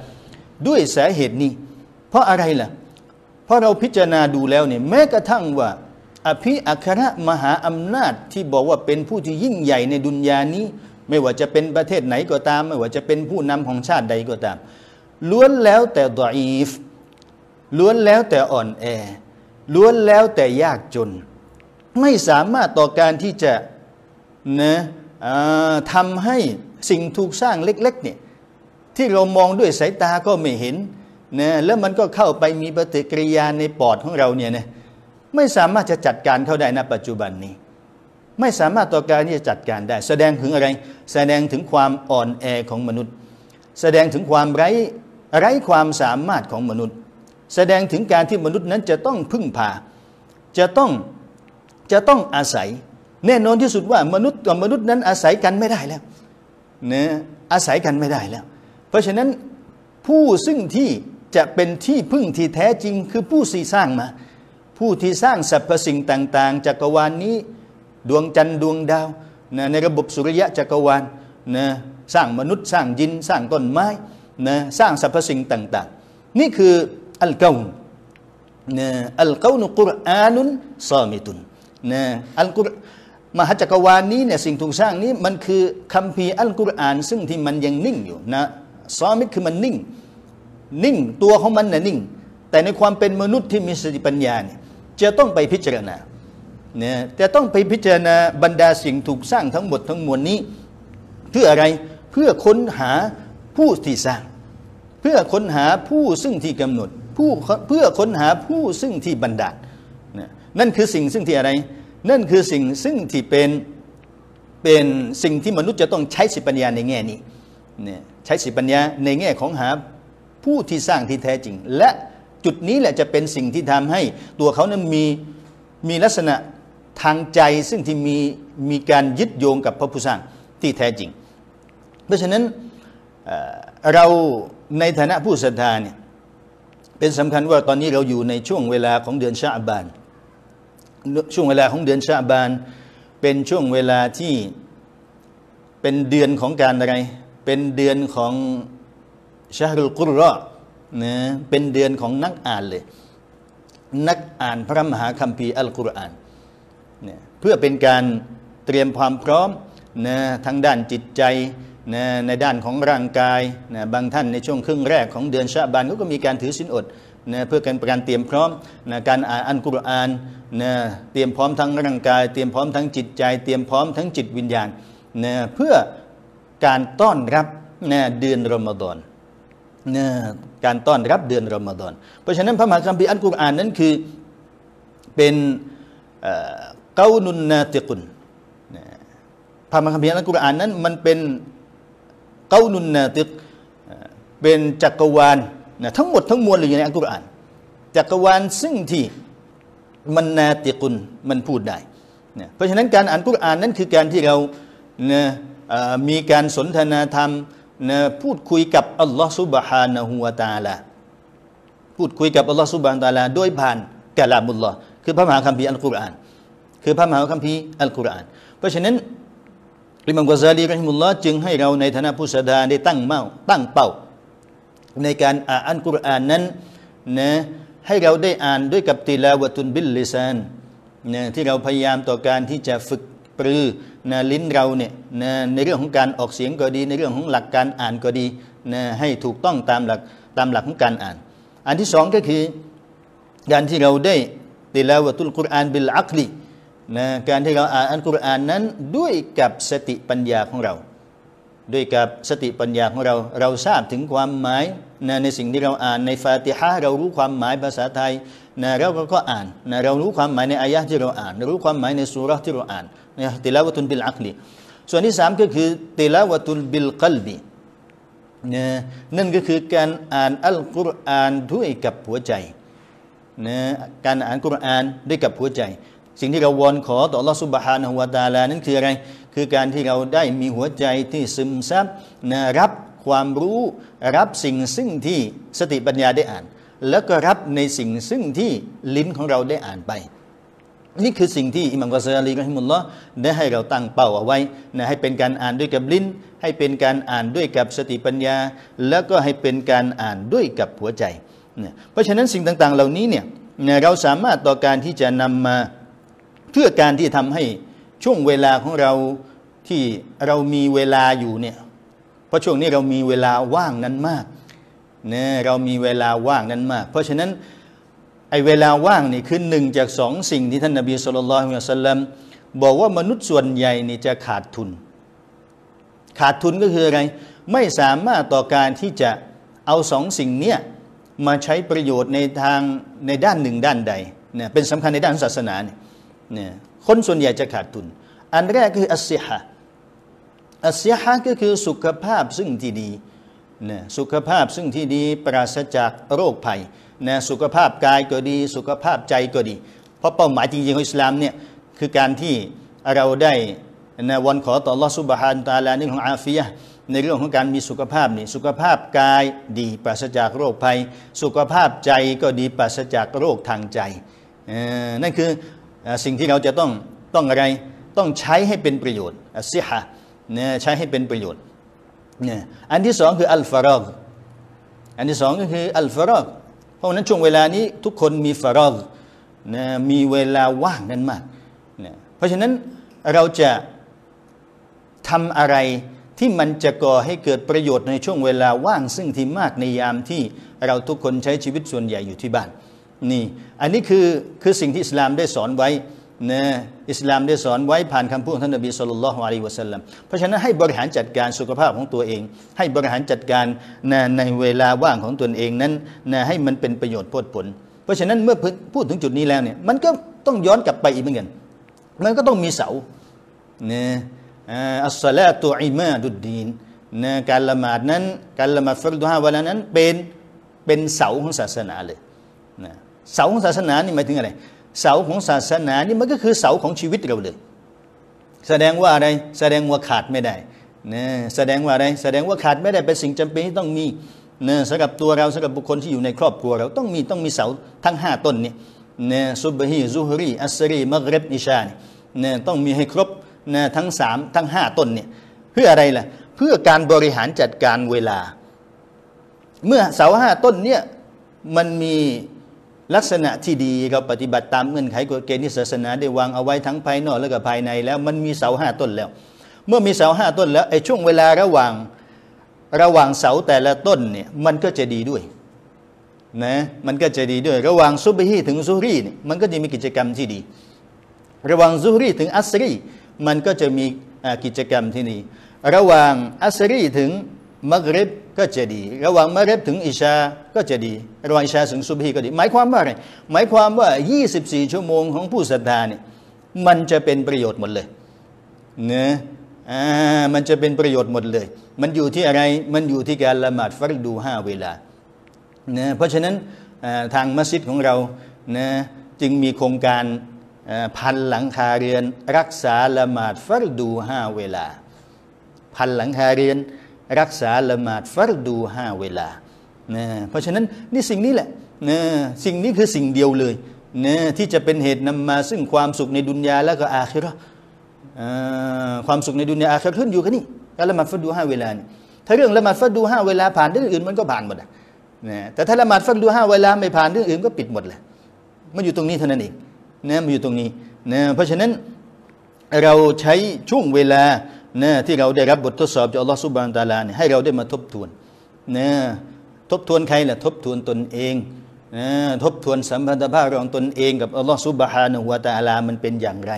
ด้วยสาเหตุนี้ เพราะอะไรล่ะเพราะเราพิจารณาดูแล้วเนี่ยแม้กระทั่งว่าอภิอัครมหาอำนาจที่บอกว่าเป็นผู้ที่ยิ่งใหญ่ในดุนยานี้ ไม่ว่าจะเป็นประเทศไหนก็ตาม ไม่ว่าจะเป็นผู้นำของชาติใดก็ตาม ล้วนแล้วแต่ดออีฟ ล้วนแล้วแต่อ่อนแอล้วนแล้วแต่ยากจน ไม่สามารถต่อการที่จะนะทำให้สิ่งถูกสร้างเล็กๆเนี่ยที่เรามองด้วยสายตาก็ไม่เห็นนะแล้วมันก็เข้าไปมีปฏิกิริยาในปอดของเราเนี่ยนะไม่สามารถจะจัดการเขาได้ณปัจจุบันนี้ ไม่สามารถต่อการที่จะจัดการได้ แสดงถึงอะไรแสดงถึงความอ่อนแอของมนุษย์ แสดงถึงความไร้ไร้ความสามารถของมนุษย์ แสดงถึงการที่มนุษย์นั้นจะต้องพึ่งพาจะต้องจะต้องอาศัย แน่นอนที่สุดว่ามนุษย์กับมนุษย์นั้นอาศัยกันไม่ได้แล้วนะอาศัยกันไม่ได้แล้ว เพราะฉะนั้นผู้ซึ่งที่จะเป็นที่พึ่งที่แท้จริงคือผู้สสร้างมาู้ที่สร้างสรรพสิ่งต่างๆ จักรวาลนนี้ดวงจันทร์ดวงดาวนะในระบบสุริยะจักรวาลนะสร้างมนุษย์สร้างยินสร้างต้นไม้นะสร้างสรรพสิ่งต่าง ๆ นี่คืออัลกาวนนะอัลกาวนุกุรอานุนซามิตุนนะอัลกุรมหาจักรวาลนนี้เนี่ยสิ่งถูกสร้างนี้มันคือคัมภีร์อัลกุรอาน ซึ่งที่มันยังนิ่งอยู่นะซามิตคือมันนิ่ง นิ่งตัวของมันน่ยนิ่ง แต่ในความเป็นมนุษย์ที่มีสติปัญญาเนี่ยจะต้องไปพิจารณาเนี่ยจะต้องไปพิจารณาบรรดาสิ่งถูกสร้างทั้งหมดทั้งมวลนี้ เพื่ออะไรเพื่อค้นหาผู้ที่สร้าง เพื่อค้นหาผู้ซึ่งที่กำหนดผู้เพื่อค้นหาผู้ซึ่งที่บรรดาลนั่นคือสิ่งซึ่งที่อะไร นั่นคือสิ่งซึ่งที่เป็นเป็นสิ่งที่มนุษย์จะต้องใช้สิปัญญาในแง่นี้เนี่ยใช้สิปัญญาในแง่ของหาผู้ที่สร้างที่แท้จริงและจุดนี้แหละจะเป็นสิ่งที่ทำให้ ตัวเขานั้นมีมีลักษณะทางใจซึ่งที่มีมีการยึดโยงกับพระผู้สร้างที่แท้จริง เพราะฉะนั้นเราในฐานะผู้ศรัทธาเนี่ยเป็นสำคัญว่าตอนนี้เราอยู่ในช่วงเวลาของเดือนชาบานช่วงเวลาของเดือนชาบานเป็นช่วงเวลาที่เป็นเดือนของการอะไร เป็นเดือนของชาฮุลกุรรอนะเป็นเดือนของนักอ่านเลยนักอ่านพระมหาคัมภีร์อัลกุรอานเนี่ยเพื่อเป็นการเตรียมความพร้อมนะทางด้านจิตใจนะในด้านของร่างกายนะบางท่านในช่วงครึ่งแรกของเดือนชาบานก็มีการถือศีลอดนะเพื่อการการเตรียมพร้อมนะการอ่านอัลกุรอานนะเตรียมพร้อมทั้งร่างกาย เตรียมพร้อมทั้งจิตใจเตรียมพร้อมทั้งจิตวิญญาณนะเพื่อการต้อนรับนะเดือนรอมฎอนนี่ยการต้อนรับเดือนรอมฎอน เพราะฉะนั้นพระมหาคัมภีร์อันกุรอานนั้นคือเป็นเก้านุนนาติกุลพระมหาคัมภีร์อันกุรอานนั้นมันเป็นเก้านุนนาติก เป็นจักรวาลนะทั้งหมดทั้งมวลเลยอยู่ในอันกุรอาน จักรวาลซึ่งที่มันนาติกุลมันพูดได้ เพราะฉะนั้นการอ่านกุรอานนั้นคือการที่เรานะมีการสนทนาธรรมนะพูดคุยกับอัลลอฮ์ซุบฮานะฮูวาตาลาพูดคุยกับอัลลอฮ์ซุบฮานะตาลาโดยผ่านกะลามุลลอฮ์คือพระมหาคัมภีร์อัลกุรอาน คือพระมหาคัมภีร์อัลกุรอานเพราะฉะนั้นอิมามกอซาลีรอฮิมุลลอฮ์จึงให้เราในฐานะผู้ศรัทธาได้ตั้งเมาตั้งเป้า ในการอ่านอัลกุรอานนั้นนะให้เราได้อ่านด้วยกับติลาวะตุนบิลลิซานนะที่เราพยายามต่อการที่จะฝึกปรือนะลิ้นเราเนี่ยนะในเรื่องของการออกเสียงก็ดี ในเรื่องของหลักการอ่านก็ดีนะให้ถูกต้องตามหลักตามหลักของการอ่านอันที่สองก็คือการที่เราได้ติลาวะตุลกุรอานบิลอักลีนะการที่เราอ่านอัลกุรอานนั้นด้วยกับสติปัญญาของเรา ด้วยกับสติปัญญาของเราเราทราบถึงความหมายนะในสิ่งที่เราอ่าน ในฟาติฮะเรารู้ความหมายภาษาไทยนะเราก็อ่านนะเรารู้ความหมายในอายะที่เราอ่าน รู้ความหมายในสุรที่เราอ่านนะติลาวะตุนบิลอักลีส่วนที่สามก็คือติลาวะตุนบิลกัลบีนะนั่นก็คือการอ่านอัลกุรอานด้วยกับหัวใจนะการอ่านกุรอานด้วยกับหัวใจ สิ่งที่เราวอนขอต่อลอสุบฮานะฮุวาตาลา นั้นคืออะไร คือการที่เราได้มีหัวใจที่ซึมซับนะรับความรู้รับสิ่งซึ่งที่สติปัญญาได้อ่าน แล้วก็รับในสิ่งซึ่งที่ลิ้นของเราได้อ่านไปนี่คือสิ่งที่อิหมัมกอซาลีกัใฮิมุลลอได้ให้เราตั้งเป้าเอาไว้นะให้เป็นการอ่านด้วยกับลิ้น ให้เป็นการอ่านด้วยกับสติปัญญา แล้วก็ให้เป็นการอ่านด้วยกับหัวใจนะเพราะฉะนั้นสิ่งต่าง ๆ เหล่านี้เนี่ยเราสามารถต่อการที่จะนำมาเพื่อการที่ทำให้ช่วงเวลาของเราที่เรามีเวลาอยู่เนี่ย เพราะช่วงนี้เรามีเวลาว่างนั้นมาก เนยเรามีเวลาว่างนั้นมาก เพราะฉะนั้นไอ้เวลาว่างนี่คือหนึ่งจากสองสิ่ง ที่ท่านนบีสุลต่านลสัลลัมบอกว่ามนุษย์ส่วนใหญ่นี่จะขาดทุน ขาดทุนก็คืออะไร ไม่สามารถต่อการที่จะเอาสองสิ่งเนี้ยมาใช้ประโยชน์ในทางในด้านหนึ่งด้านใดเนี่ยเป็นสำคัญในด้านศาสนาเนี่ยคนส่วนใหญ่จะขาดทุน อันแรกคืออัศยะอัศยะก็คือสุขภาพซึ่งที่ดีเนี่ยสุขภาพซึ่งที่ดีปราศจากโรคภัยนะสุขภาพกายก็ดีสุขภาพใจก็ดี เพราะเป้าหมายจริงๆของอิสลามเนี่ยคือการที่เราได้นะวันขอต่อลอสุบฮานตาลาในเรื่องของอาฟียในเรื่องของการมีสุขภาพนี่สุขภาพกายดีปราศจากโรคภัย สุขภาพใจก็ดีปราศจากโรคทางใจ นั่นคือสิ่งที่เราจะต้องต้องอะไรต้องใช้ให้เป็นประโยชน์เสียหะเนี่ยใช้ให้เป็นประโยชน์เนี่ยอันที่สองคืออัลฟารอกอันที่สองก็คืออัลฟารอกราะฉะนั้นช่วงเวลานี้ทุกคนมีฟารอกนะมีเวลาว่างกันมากนะเพราะฉะนั้นเราจะทำอะไรที่มันจะก่อให้เกิดประโยชน์ในช่วงเวลาว่างซึ่งที่มากในยามที่เราทุกคนใช้ชีวิตส่วนใหญ่อยู่ที่บ้านนี่อันนี้คือ คือสิ่งที่อิสลามได้สอนไว้นะอิสลามได้สอนไว้ ผ่านคำพูดของท่านนบีสุลต่านละฮ์อะลัวะสัลลัมเพราะฉะนั้นให้บริหารจัดการสุขภาพของตัวเอง ให้บริหารจัดการนะในเวลาว่างของตนเองนั้นนะให้มันเป็นประโยชน์พดผล เพราะฉะนั้นเมื่อพูดถึงจุดนี้แล้วเนี่ยมันก็ต้องย้อนกลับไปอีกเหมือนกันมันก็ต้องมีเสานะอัสลาตุอิมาดุดดีนนะการละหมาดนั้นการละหมาดฟัรดุฮาวันนั้นเป็นเป็นเสาของศาสนาเลยนะเสาของศาสนานี่หมายถึงอะไรเสาของศาสนานี่มันก็คือเสาของชีวิตเราเลย แสดงว่าอะไรแสดงว่าขาดไม่ได้นะแสดงว่าอะไรแสดงว่าขาดไม่ได้เป็นสิ่งจำเป็นที่ต้องมีนะสำหรับตัวเราสำหรับบุคคลที่อยู่ในครอบครัว เราต้องมีต้องมีเสาทั้ง 5 ต้นเนี่ยนะซุบฮีซุฮรีอัสรีมักเรบอิชาเนี่ยนะต้องมีให้ครบนะทั้ง3ทั้ง 5 ต้นเนี่ยเพื่ออะไรล่ะเพื่อการบริหารจัดการเวลา เมื่อเสาห้าต้นเนี่ยมันมีลักษณะที่ดีเราปฏิบัติตามเงื่อนไขกฎเกณฑ์ที่ศาสนา ได้วางเอาไว้ทั้งภายนอกและก็ภายในแล้ว มันมีเสาห้าต้นแล้ว เมื่อมีเสาห้าต้นแล้วไอ้ช่วงเวลาระหว่างระหว่างเสาแต่ละต้นเนี่ยมันก็จะดีด้วยนะมันก็จะดีด้วยระหว่างซุบฮีถึงซูรีเนี่ยมันก็จะมีกิจกรรมที่ดีระหว่างซูรีถึงอัสรีมันก็จะมีกิจกรรมที่ดีระหว่างอัสรีถึงมักริบก็จะดีระหว่างมะเร็บถึงอิชาก็จะดีระหว่างอิชาถึงซุบฮีก็ดี หมายความว่าอะไรหมายความว่า 24 ชั่วโมงของผู้ศรัทธาเนี่ยมันจะเป็นประโยชน์หมดเลยเนะอ่ามันจะเป็นประโยชน์หมดเลย มันอยู่ที่อะไร มันอยู่ที่การละหมาดฟัรดูห้าเวลาเนะเพราะฉะนั้นทางมัสยิดของเรานะจึงมีโครงการพันหลังคาเรือนรักษาละหมาดฟัรดูห้าเวลา พันหลังคาเรือนรักษาละหมาดฟัรดูห้าเวลา นะ เพราะฉะนั้นนี่สิ่งนี้แหละ นะ สิ่งนี้คือสิ่งเดียวเลย นะ ที่จะเป็นเหตุนำมาซึ่งความสุขในดุนยาและก็อาคิรอความสุขในดุนยาอาคิรขึ้นอยู่กันนี่การละหมาดฟัรดูห้าเวลานี่ถ้าเรื่องละหมาดฟัรดูห้าเวลาผ่านเรื่องอื่นมันก็ผ่านหมดนะ แต่ถ้าละหมาดฟัรดูห้าเวลาไม่ผ่านเรื่องอื่นก็ปิดหมดเลยมันอยู่ตรงนี้เท่านั้นเอง นะ มันอยู่ตรงนี้ นะ เพราะฉะนั้นเราใช้ช่วงเวลานะที่เราได้รับบททดสอบ จากอัลลอฮฺซุบานตาลาเนี่ยให้เราได้มาทบทวนนะทบทวนใครล่ะทบทวนตนเองนะทบทวนสัมพันธภาพของตนเองกับอัลลอฮฺซุบฮานะฮุวาตาลามันเป็นอย่างไร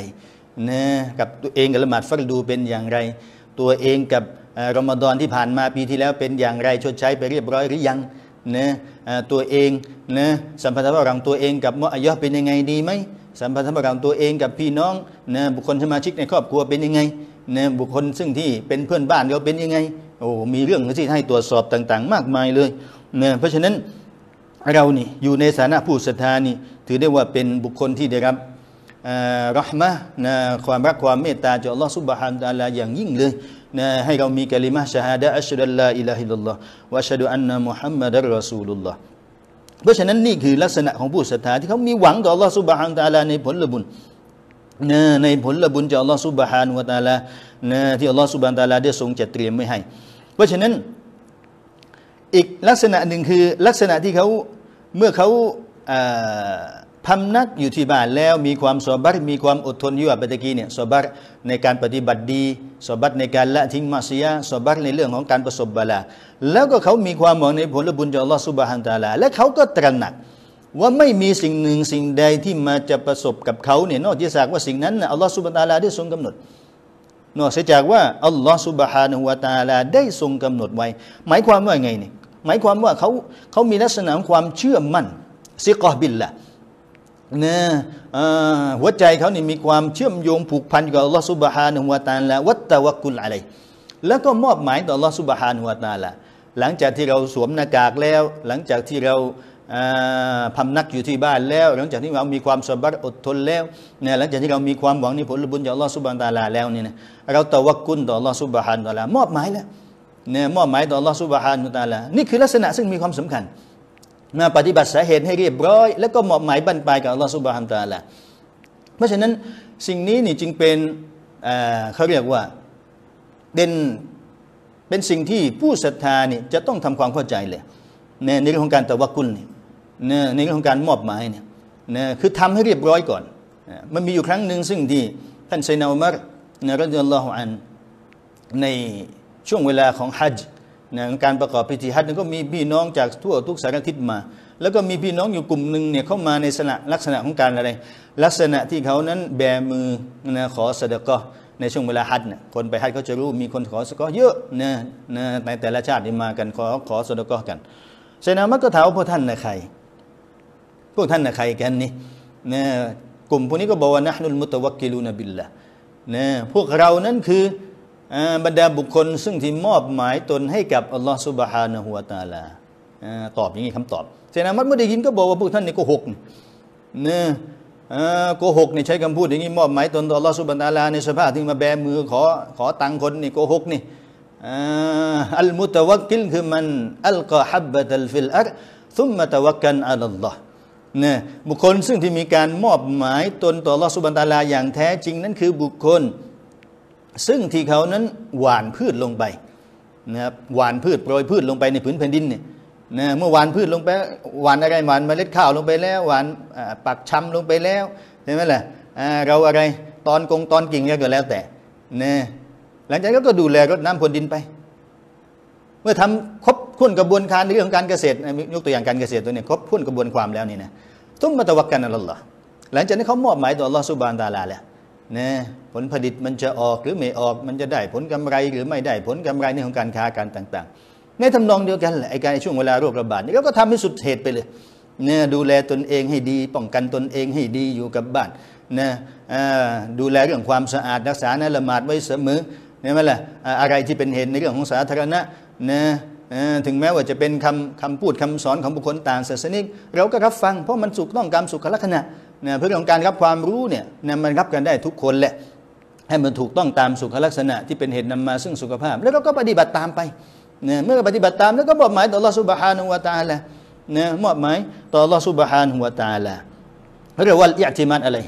นะกับตัวเองกับละหมาดฟักดูเป็นอย่างไร ตัวเองกับรอมฎอนที่ผ่านมาปีที่แล้วเป็นอย่างไรชดใช้ไปเรียบร้อยหรือยังนะตัวเองนะสัมพันธภาพของตัวเองกับมออายะเป็นยังไงดีไหมสัมพันธนธ์การตัวเองกับพี่น้องนะบุคคลสมาชิกในครอบครัวเป็นยังไงนะบุคคลซึ่งที่เป็นเพื่อนบ้านเขาเป็นยังไงโอ้มีเรื่องที่ให้ตรวจสอบต่างๆ มากมายเลยนะเพราะฉะนั้นเรานี่อยู่ในสถานะผู้ศรัทธานี่ถือได้ว่าเป็นบุคคลที่ได้รับรหมะนะความรักความเมตตาจากอัลลอฮฺ س ุบฮานและอา ا อย่างยิ่งเลยนะให้เรามีกลิมะชาฮาดะอัชฮะดุลลาอิลัฮิลลอฮ์วะอัชฮะดุอันนะมุฮัมมัดรอซูลุลลอฮ์เพราะฉะนั้นนี่คือลักษณะของผู้ศรัทธาที่เขามีหวังต่อ Allah س ب ح ا a ه และ Taala ในผลบุญนะในผลบุญจาก Allah s u b h a n a h ะ ت a ا ل a นะที่ Allah س ب ح ا a ه และ Taala ได้ทรงจัดเตรียมไว้ให้ เพราะฉะนั้นอีกลักษณะหนึ่งคือลักษณะที่เขาเมื่อเขาาพำนักอยู่ที่บ้านแล้วมีความสอบัตมีความอดทนอยู่อับตะกีเนี่ยสอบัตในการปฏิบัติดีสอบัตในการละทิ้งมาเสียสอบัตในเรื่องของการประสบบาลาแล้วก็เขามีความหวังในผลบุญจากอัลลอฮฺสุบฮานตาลาและเขาก็ตระหนัก ว่าไม่มีสิ่งหนึ่งสิ่งใดที่มาจะประสบกับเขาเนี่ยนอกจากว่าสิ่งนั้นอัลลอฮฺสุบฮานตาลาได้ทรงกำหนดนอกจากว่าอัลลอฮฺสุบฮานะฮุวตาลาได้ทรงกำหนดไว้หมายความว่าไงนี่หมายความว่าเขาเขามีลักษณะของความเชื่อมั่นซิกอบิลละนะหัวใจเขานี่มีความเชื่อมโยงผูกพันกับอัลลอฮฺสุบฮานะฮุวาตาละวัตตะวะกุลอะไรแล้วก็มอบหมายต่ออัลลอฮฺสุบฮานะฮุวาตาละหลังจากที่เราสวมหน้ากากแล้ว หลังจากที่เราพำนักอยู่ที่บ้านแล้ว หลังจากที่เรามีความสบัดอดทนแล้วเนี่ยหลังจากที่เรามีความหวังในผลบุญจากอัลลอฮฺสุบฮานฮตาลาแล้วเนี่ยเราตะวักกุลต่ออัลลอฮฺสุบฮานฮตาลามอบหมายแล้วเนี่ยมอบหมายต่ออัลลอฮฺสุบฮานตาลานี่คือลักษณะซึ่งมีความสำคัญมาปฏิบัติสาเหตุให้เรียบร้อย แล้วก็มอบหมายบรรปลายกับอัลลอฮฺสุบฮานตาละเพราะฉะนั้นสิ่งนี้นี่จึงเป็นเขาเรียกว่า เป็นเป็นสิ่งที่ผู้ศรัทธานี่จะต้องทำความเข้าใจเลย ในเรื่องของการตะวักุลนี่ในเรื่องของการมอบหมายเนี่ยคือทำให้เรียบร้อยก่อน มันมีอยู่ครั้งหนึ่งซึ่งที่ท่านไซนาอุมารนะรัตยลลอฮุอันในช่วงเวลาของฮัจญ์นะการประกอบพิธีฮัจญ์ก็มีพี่น้องจากทั่วทุกสารทิศมา แล้วก็มีพี่น้องอยู่กลุ่มหนึ่งเนี่ยเข้ามาในลักษณะลักษณะของการอะไร ลักษณะที่เขานั้นแบมือนะขอสดกอในช่วงเวลาฮัจ์เนี่ยคนไปฮัจ์เขาจะรู้มีคนขอสดกอเยอะนะนะในแต่ละชาติที่มากันขอขอสดกอกันเซนามักก็ถามพวกท่านนะใคร พวกท่านนะใครกันนี่นะกลุ่มพวกนี้ก็บอกว่านะฮ์นุลมุตะวักกิลูนบิลละนะพวกเรานั้นคือบรรดาบุคคลซึ่งที่มอบหมายตนให้กับอัลลอฮฺสุบฮานะฮุวาตาลาตอบอย่างนี้คำตอบเซนามัดเมื่อได้ยินก็บอกว่าพวกท่านนี่โกหกเนี่ยโกหกนี่ใช้คำพูดอย่างนี้ มอบหมายตนต่ออัลลอฮฺสุบฮานะฮุวาตาลาในสภาพที่มาแบมือขอ ขอตังคนนี่โกหกนี่อัลมุตวักกิลคือมันอัลกอฮับบะตัลฟิลอัรซุมมะตวักกันอัลลอฮ์นะบุคคลซึ่งที่มีการมอบหมายตนต่ออัลลอสุบันตาลาอย่างแท้จริงนั้นคือบุคคลซึ่งที่เขานั้นหว่านพืชลงไปนะครับหว่านพืชโปรยพืชลงไปในผืนแผ่นดินเนี่ยนะเมื่อหว่านพืชลงไป หว่านอะไรหว่านเมล็ดข้าวลงไปแล้ว หว่านปักชำลงไปแล้วใช่ไหมล่ะเราอะไรตอนกงตอนกิ่งก็แล้วแต่นะหลังจากนั้นก็ดูแลรดน้ำพรวนดินไป เมื่อทำครบขั้นกระบวนการเรื่องของการเกษตรยกตัวอย่างการเกษตรตัวนี้ ครบขั้นกระบวนความแล้วนี่นะทุ่มมาตะวักกันอัลลอฮ์หลังจากนี้เขามอบหมายต่ออัลลอฮ์สุบานตาลาแล้วนะผลผลิตมันจะออกหรือไม่ออกมันจะได้ผลกำไรหรือไม่ได้ผลกำไรในของการค้าการต่างๆในทำนองเดียวกันลไอการช่วงเวลาโรคระบาดนี่เราก็ทำให้สุดเหตุไปเลยนะดูแลตนเองให้ดีป้องกันตนเองให้ดีอยู่กับบ้านนะดูแลเรื่องความสะอาดรักษานละหมาดไว้เสมอนี่ไหมล่ะอะไรที่เป็นเหตุในเรื่องของสาธารณะนะถึงแม้ว่าจะเป็นคำคำพูดคำสอนของบุคคลต่างศาสนิก เราก็รับฟังเพราะมันสุขต้องกามสุขลักษณะนะเพื่อืของการรับความรู้เนี่ยนะมันรับกันได้ทุกคนแหละให้มันถูกต้องตามสุขลักษณะที่เป็นเหตุนำมาซึ่งสุขภาพ แล้วเราก็ปฏิบัติตามไปนะเมื่อปฏิบัติตามแล้วก็มอบหมายต่อลอสุบฮานุวาตาละนะมอบหมายต่อลอสุบฮานุวาตาละเรีอว่าอิจิมันอะไร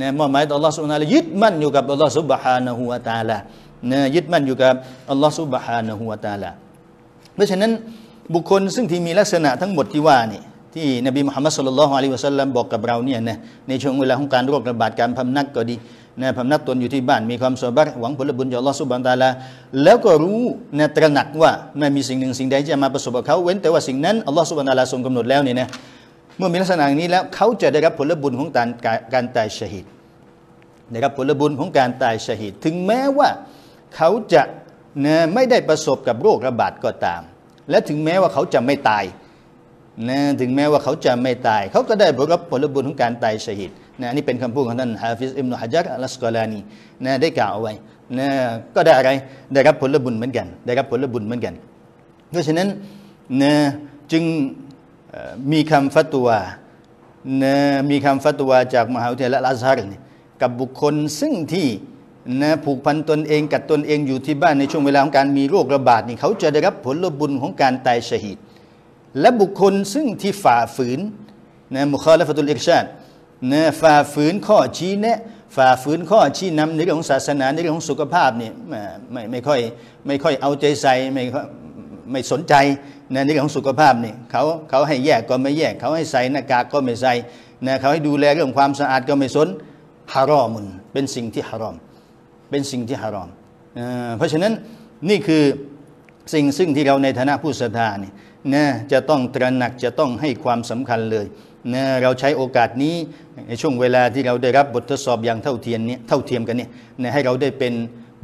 นะมอบหมายต่อลอสุนานะยึดมั่นอยู่กับลอสุบฮานุวาตาละนะยึดมั่นอยู่กับอัลลอฮฺสุบฮานะฮวาตาลาเพราะฉะนั้นบุคคลซึ่งที่มีลักษณะทั้งหมดที่ว่านี่ที่นบีมุฮัมมัดสุลลัลฮองอะลัยวะสัลลัมบอกกับเราเนี่ยนะในช่วงเวลาของการโรคระบาดการพำนักก็ดีนะพำนักตนอยู่ที่บ้าน มีความสบายหวังผลบุญจากอัลลอฮฺสุบานตาลา แล้วก็รู้นะตระหนักว่าไม่มีสิ่งหนึ่งสิ่งใดจะมาประสบกับเขาเว้น แต่ว่าสิ่งนั้นอัลลอฮฺสุบานตาลาทรงกำหนดแล้วเนี่ยนะเมื่อมีลักษณะนี้แล้วเขาจะได้รับผลบุญของการการตายชหิดได้รับผลบุญของการตายชหิดถึงแม้ว่าเขาจะนะไม่ได้ประสบกับโรคระบาดก็ตาม และถึงแม้ว่าเขาจะไม่ตายนะถึงแม้ว่าเขาจะไม่ตายเขาก็ได้บรับผลบุญของการตายชหิดนะนี่เป็นคำพูดของท่านฮาฟิซอิมนุฮะจักอัลสกอลานีนะได้กล่าวเอาไว้นะก็ได้อะไรได้รับผลบุญเหมือนกัน ได้รับผลบุญเหมือนกัน เพราะฉะนั้นนะจึงมีคำฟัตวานะมีคำฟัตวาจากมหาวิทยาลัยอัซาร์กับบุคคลซึ่งที่นะผูกพันตนเองกับตนเองอยู่ที่บ้านในช่วงเวลาของการมีโรคระบาดนี่เขาจะได้รับผลบุญของการตายชหิดและบุคคลซึ่งที่ฝ่าฝืนนะมุคและฟตุลอกชาดนะฝ่าฝืนข้อชี้แนะฝ่าฝืนข้อชี้นำในเรื่องของศาสนาในเรื่องของสุขภาพเนี่ยไม่ไม่ค่อยไม่ค่อยเอาใจใส่ไม่ไม่สนใจในเรื่องของสุขภาพเนี่ยเขาเขาให้แยกก็ไม่แยกเขาให้ใส่หน้ากากก็ไม่ใส่นะเขาให้ดูแลเรื่องความสะอาดก็ไม่สนฮารอมุนเป็นสิ่งที่ฮารอม เป็นสิ่งที่ฮารอม เพราะฉะนั้นนี่คือสิ่งซึ่งที่เราในฐานะผู้ศรัทธาเนี่ยนะจะต้องตระหนักจะต้องให้ความสำคัญเลยนะเราใช้โอกาสนี้ในช่วงเวลาที่เราได้รับบททดสอบอย่างเท่าเทียมเนี่ยเท่าเทียมกันเนี่ยนะให้เราได้เป็น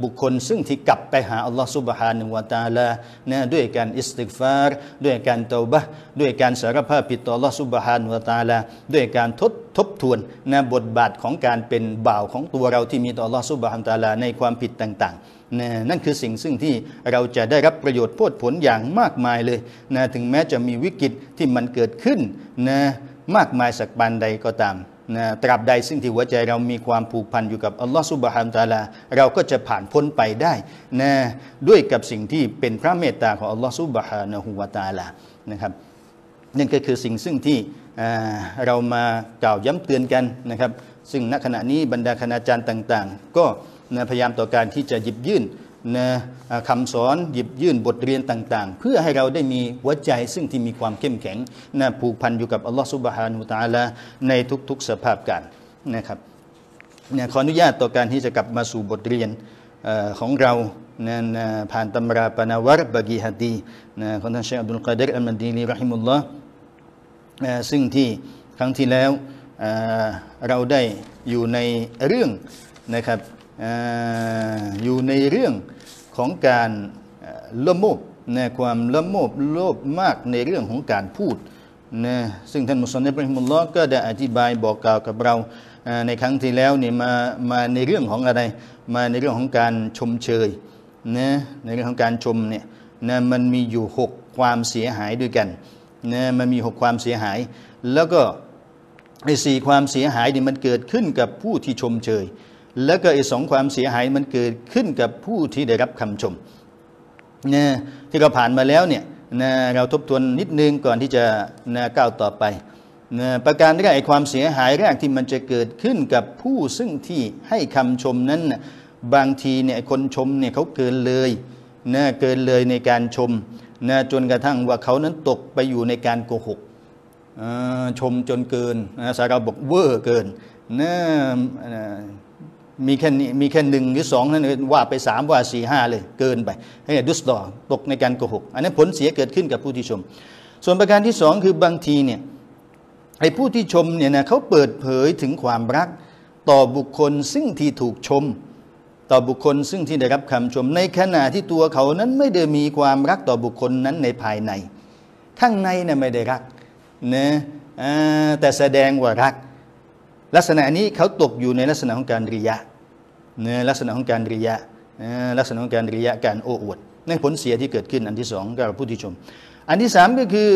บุคคล ซึ่งที่กลับไปหาอัลลอฮ์ซุบฮานุวาตาลานะด้วยการอิสติกฟารด้วยการเตาบะด้วยการสารภาพผิดต่ออัลลอฮ์ซุบฮานุวาตาลาด้วยการทดทบทวนนะบทบาทของการเป็นบ่าวของตัวเราที่มีต่ออัลลอฮ์ซุบฮานุวาตาลาในความผิดต่างๆนะนั่นคือสิ่งซึ่งที่เราจะได้รับประโยชน์พดผลอย่างมากมายเลยนะถึงแม้จะมีวิกฤตที่มันเกิดขึ้นนะมากมายสักปานใดก็ตามนะตราบใดซึ่งที่หัวใจเรามีความผูกพันอยู่กับอัลลอฮฺสุบฮานตาลาเราก็จะผ่านพ้นไปได้นะด้วยกับสิ่งที่เป็นพระเมตตาของอัลลอฮฺสุบฮานะฮุวาตาลานะครับนั่นก็คือสิ่งซึ่งที่เรามากล่าวย้ำเตือนกันนะครับ ซึ่งณขณะนี้บรรดาคณาจารย์ต่าง ๆ ก็นะพยายามต่อการที่จะหยิบยื่นนะคำสอนหยิบยื่นบทเรียนต่าง ๆ เพื่อให้เราได้มีหัวใจซึ่งที่มีความเข้มแข็งนะผูกพันอยู่กับอัลลอฮฺสุบฮานุตาลาในทุกๆ สภาพการนะครับนะขออนุญาตต่อการที่จะกลับมาสู่บทเรียนของเรานะนะผ่านตำราปนาวรบกีฮัดีนะของท่านเชคอับดุลกาเดรอัลมันดีนีรหิมุลลอฮ์ซึ่งที่ครั้งที่แล้วเราได้อยู่ในเรื่องนะครับอยู่ในเรื่องของการละโมบนความละโมบโลภมากในเรื่องของการพูดนะซึ่งท่านมุสลิมประมุลลอก็ได้อธิบายบอกกล่าวกับเราในครั้งที่แล้วเนี่ยมามาในเรื่องของอะไรมาในเรื่องของการชมเชยนะในเรื่องของการชมเนี่ยนะมันมีอยู่ 6 ความเสียหายด้วยกันนะมันมี 6 ความเสียหาย แล้วก็ไอ้สความเสียหายเนี่ยมันเกิดขึ้นกับผู้ที่ชมเชยแล้วก็อีกสองความเสียหายมันเกิดขึ้นกับผู้ที่ได้รับคำชมนีที่เราผ่านมาแล้วเนี่ยนะเราทบทวนนิดนึงก่อนที่จะนะก้าวต่อไปนะประการแรกไอ้ความเสียหายแรกที่มันจะเกิดขึ้นกับผู้ซึ่งที่ให้คำชมนั้นนะบางทีเนี่ยคนชมเนี่ยเขาเกินเลยนะเกินเลยในการชมนะจนกระทั่งว่าเขานั้นตกไปอยู่ในการโกหก ชมจนเกินนะสาราบอกเวอร์เกินนะมีแค่มีแค่หนึ่งหรือสองนั่นว่าไปสามว่าสี่ห้าเลยเกินไปให้ดุสตอตกในการโกหกอันนั้นผลเสียเกิดขึ้นกับผู้ที่ชม ส่วนประการที่สองคือบางทีเนี่ยไอ้ผู้ที่ชมเนี่ยนะเขาเปิดเผยถึงความรักต่อบุคคลซึ่งที่ถูกชมต่อบุคคลซึ่งที่ได้รับคำชม ในขณะที่ตัวเขานั้นไม่ได้มีความรักต่อบุคคลนั้นในภายใน ข้างในเนี่ยไม่ได้รักนะแต่แสดงว่ารักลักษณะนี้เขาตกอยู่ในลักษณะของการริยะนะลักษณะของการริยะนะลักษณะของการริยะการโอ้อวดในผลเสียที่เกิดขึ้นอันที่สองกับผู้ที่ชม อันที่สามก็คือ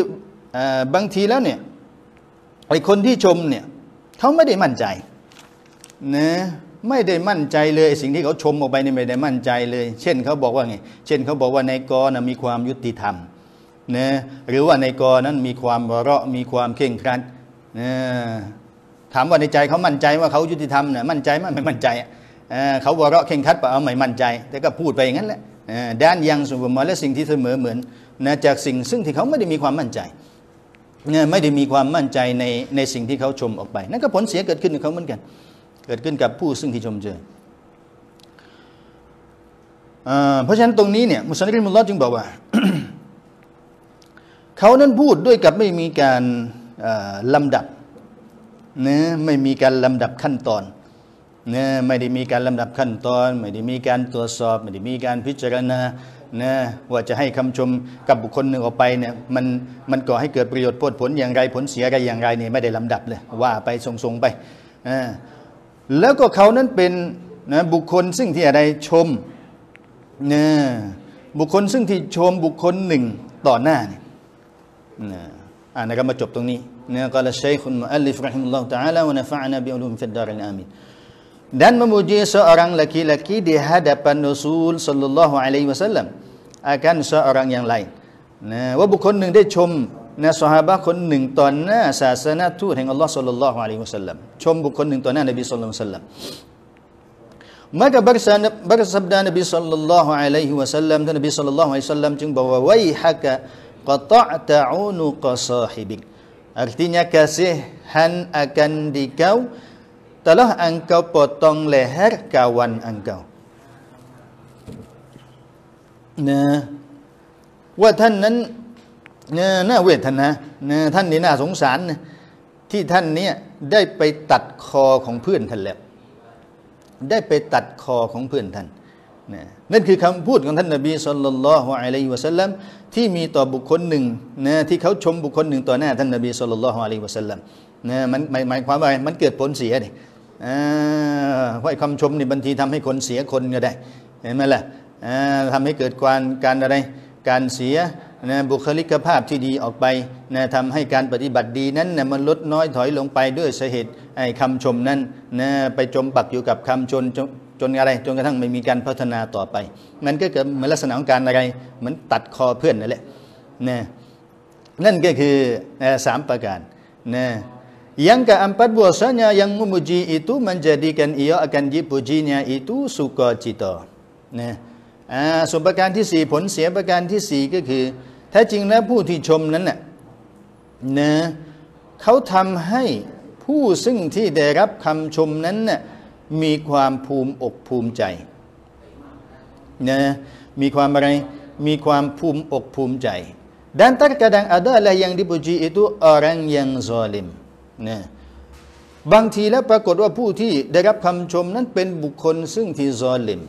บางทีแล้วเนี่ยไอคนที่ชมเนี่ยเขาไม่ได้มั่นใจนะไม่ได้มั่นใจเลยสิ่งที่เขาชมออกไปนี่ไม่ได้มั่นใจเลย เช่นเขาบอกว่าไงเช่นเขาบอกว่านายกนะมีความยุติธรรมนะหรือว่านายกนั้นมีความวเราะมีความเข่งครัดนะถามว่าในใจเขามั่นใจว่าเขายุติธรรมนะมั่นใจไหมไม่มั่นใจเขาวอระเข่งคัดปะเอาไม่มั่นใจ แต่ก็พูดไปอย่างนั้นแหละด้านยังสุบมาและสิ่งที่เสมอเหมือนนะจากสิ่งซึ่งที่เขาไม่ได้มีความมั่นใจไม่ได้มีความมั่นใจในในสิ่งที่เขาชมออกไปนั่นก็ผลเสียเกิดขึ้นกับเขาเหมือนกันเกิดขึ้นกับผู้ซึ่งที่ชมเจอเพราะฉะนั้นตรงนี้เนี่ยมุสลิมมุลลอจึงบอกว่า เขานั้นพูดด้วยกับไม่มีการลำดับนะไม่มีการลำดับขั้นตอนนะไม่ได้มีการลำดับขั้นตอนไม่ได้มีการตรวจสอบ ไม่ได้มีการพิจารณานะว่าจะให้คำชมกับบุคคลหนึ่งออกไปเนี่ยมันมันก่อให้เกิดประโยชน์ผลอย่างไรผลเสียอะไรอย่างไรเนี่ยไม่ได้ลำดับเลย ว่าไปทรงๆ ไปนะแล้วก็เขานั้นเป็นนะบุคคลซึ่งที่อะไรชมนะบุคคลซึ่งที่ชมบุคคลหนึ่งต่อหน้าเนี่ยนะอ่านะครับมาจบตรงนี้นะกลาเชคุนอัลลิฟรฮิมุลลอฮฺ تعالى ونفعنا بعلوم في ا ด د ا ر ا อามิน dan memuji seorang laki-laki di hadapan Rasul sallallahu alaihi wasallam akan seorang yang lain. Nah, wabu kun ning dia cum na sahabat kon ning ton na sasana tu dengan Allah sallallahu alaihi wasallam. Cum bu kun ning ton na Nabi sallallahu alaihi wasallam. Maka bersabda Nabi sallallahu alaihi wasallam dan Nabi sallallahu alaihi wasallam cung bahwa waihaka qata'ta unuqa sahibik. Artinya kasihan akan dikau telah engkau potong leher kawan engkau นะว่าท่านนั้นเนี่ยน่าเวทนานะท่านนี้น่าสงสารนะที่ท่านนี้ได้ไปตัดคอของเพื่อนท่านแล้ว ได้ไปตัดคอของเพื่อนท่านนะนั่นคือคำพูดของท่านนบีสุลต่านละฮ์อะลัยฮิวะสัลลัมที่มีต่อบุคคลหนึ่งนะที่เขาชมบุคคลหนึ่งต่อหน้าท่านนบีสุลต่านละฮ์อะลัยฮิวะสัลลัมนะมันหมายความว่ามันเกิดผลเสียเนี่ยเพราะคำชมนี่บางทีทำให้คนเสียคนก็ได้ เห็นไหมล่ะทำให้เกิดการการอะไร การเสียนะบุคลิกภาพที่ดีออกไปนะทำให้การปฏิบัติดีนั้นนะมันลดน้อยถอยลงไปด้วยสาเหตุไอ้คำชมนั้นนะไปจมปักอยู่กับคำชจนจนอะไร จนกระทั่งไม่มีการพัฒนาต่อไป มันก็เกิดเหมือนลักษณะของการอะไรเหมือนตัดคอเพื่อนนั่นแหละนะ นั่นก็คือสามประการนะ Yang keempat bahasanya yang memuji itu menjadikan ia akan dipujinya itu sukacita. Nah, ah, so bagian ke-4, ผล sia bagian ke-4 ke ถ้าจริงแล้วผู้ที่ชมนั้นน่ะนะเขาทำให้ผู้ซึ่งที่ได้รับคำชมนั้นน่ะมีความภูมิอกภูมิใจนะมีความอะไรมีความภูมิอกภูมิใจดันตักกระดังอดอะไรอย่างที่บุจีอิตุอรังยังซอลิมนะบางทีแล้วปรากฏว่าผู้ที่ได้รับคำชมนั้นเป็นบุคคลซึ่งที่ซอลิม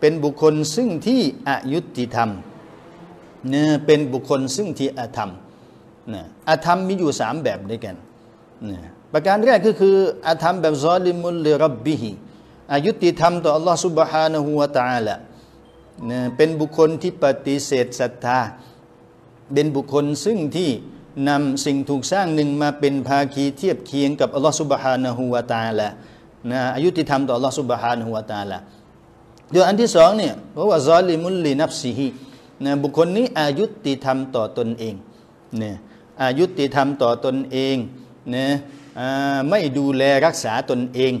เป็นบุคคลซึ่งที่อายุติธรรมเนี่ยเป็นบุคคลซึ่งที่อาธรรมนะอาธรรมมีอยู่สามแบบด้วยกันนะประการแรกก็คืออาธรรมแบบซอลิมุลเลรับบิฮิอายุติธรรมต่อล l l a h s u b ฮานะฮูว a ตา a l a นะเป็นบุคคลที่ปฏิเสธศรัทธา เป็นบุคคลซึ่งที่นำสิ่งถูกสร้างหนึ่งมาเป็นภาคีเทียบเคียงกับอัลลอฮฺสุบฮานะฮูวาตาละนะอายุติธรรมต่ออัลลอฮฺสุบฮานะฮูวาตาละเดี๋ยวอันที่สองเนี่ยเพราะว่าซอลิมุลลีนับซีฮีนะบุคคลนี้อายุติธรรมต่อตนเองเนี่ยอายุติธรรมต่อตนเองนะไม่ดูแลรักษาตนเอง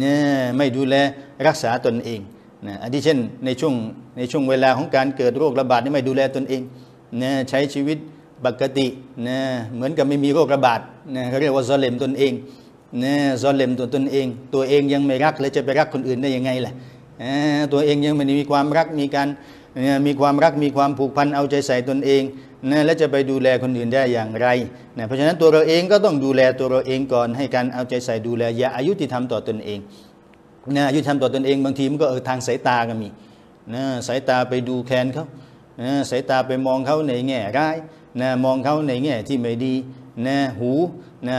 เนะไม่ดูแลรักษาตนเองนะอันที่เช่นในช่วงในช่วงเวลาของการเกิดโรคระบาดนี่ไม่ดูแลตนเองนะใช้ชีวิตปกตินะเหมือนกับไม่มีโรคระบาดนะเขาเรียกว่าซอเลมตนเองนะซอเลมตัวตนเอง ตัวเองยังไม่รักเลยจะไปรักคนอื่นได้ยังไงล่ะตัวเองยังไม่มีความรักมีการมีความรักมีความผูกพันเอาใจใส่ตนเองนะและจะไปดูแลคนอื่นได้อย่างไรนะเพราะฉะนั้นตัวเราเองก็ต้องดูแลตัวเราเองก่อน ให้การเอาใจใส่ดูแลอย่าอายุทิธรรมต่อตนเองนะอายุทิธรรมต่อตนเอง บางทีมันก็เออทางสายตาก็มีนะสายตาไปดูแคลนเขานะสายตาไปมองเขาในแง่ร้ายนะมองเขาในแง่ที่ไม่ดีนะหูนะ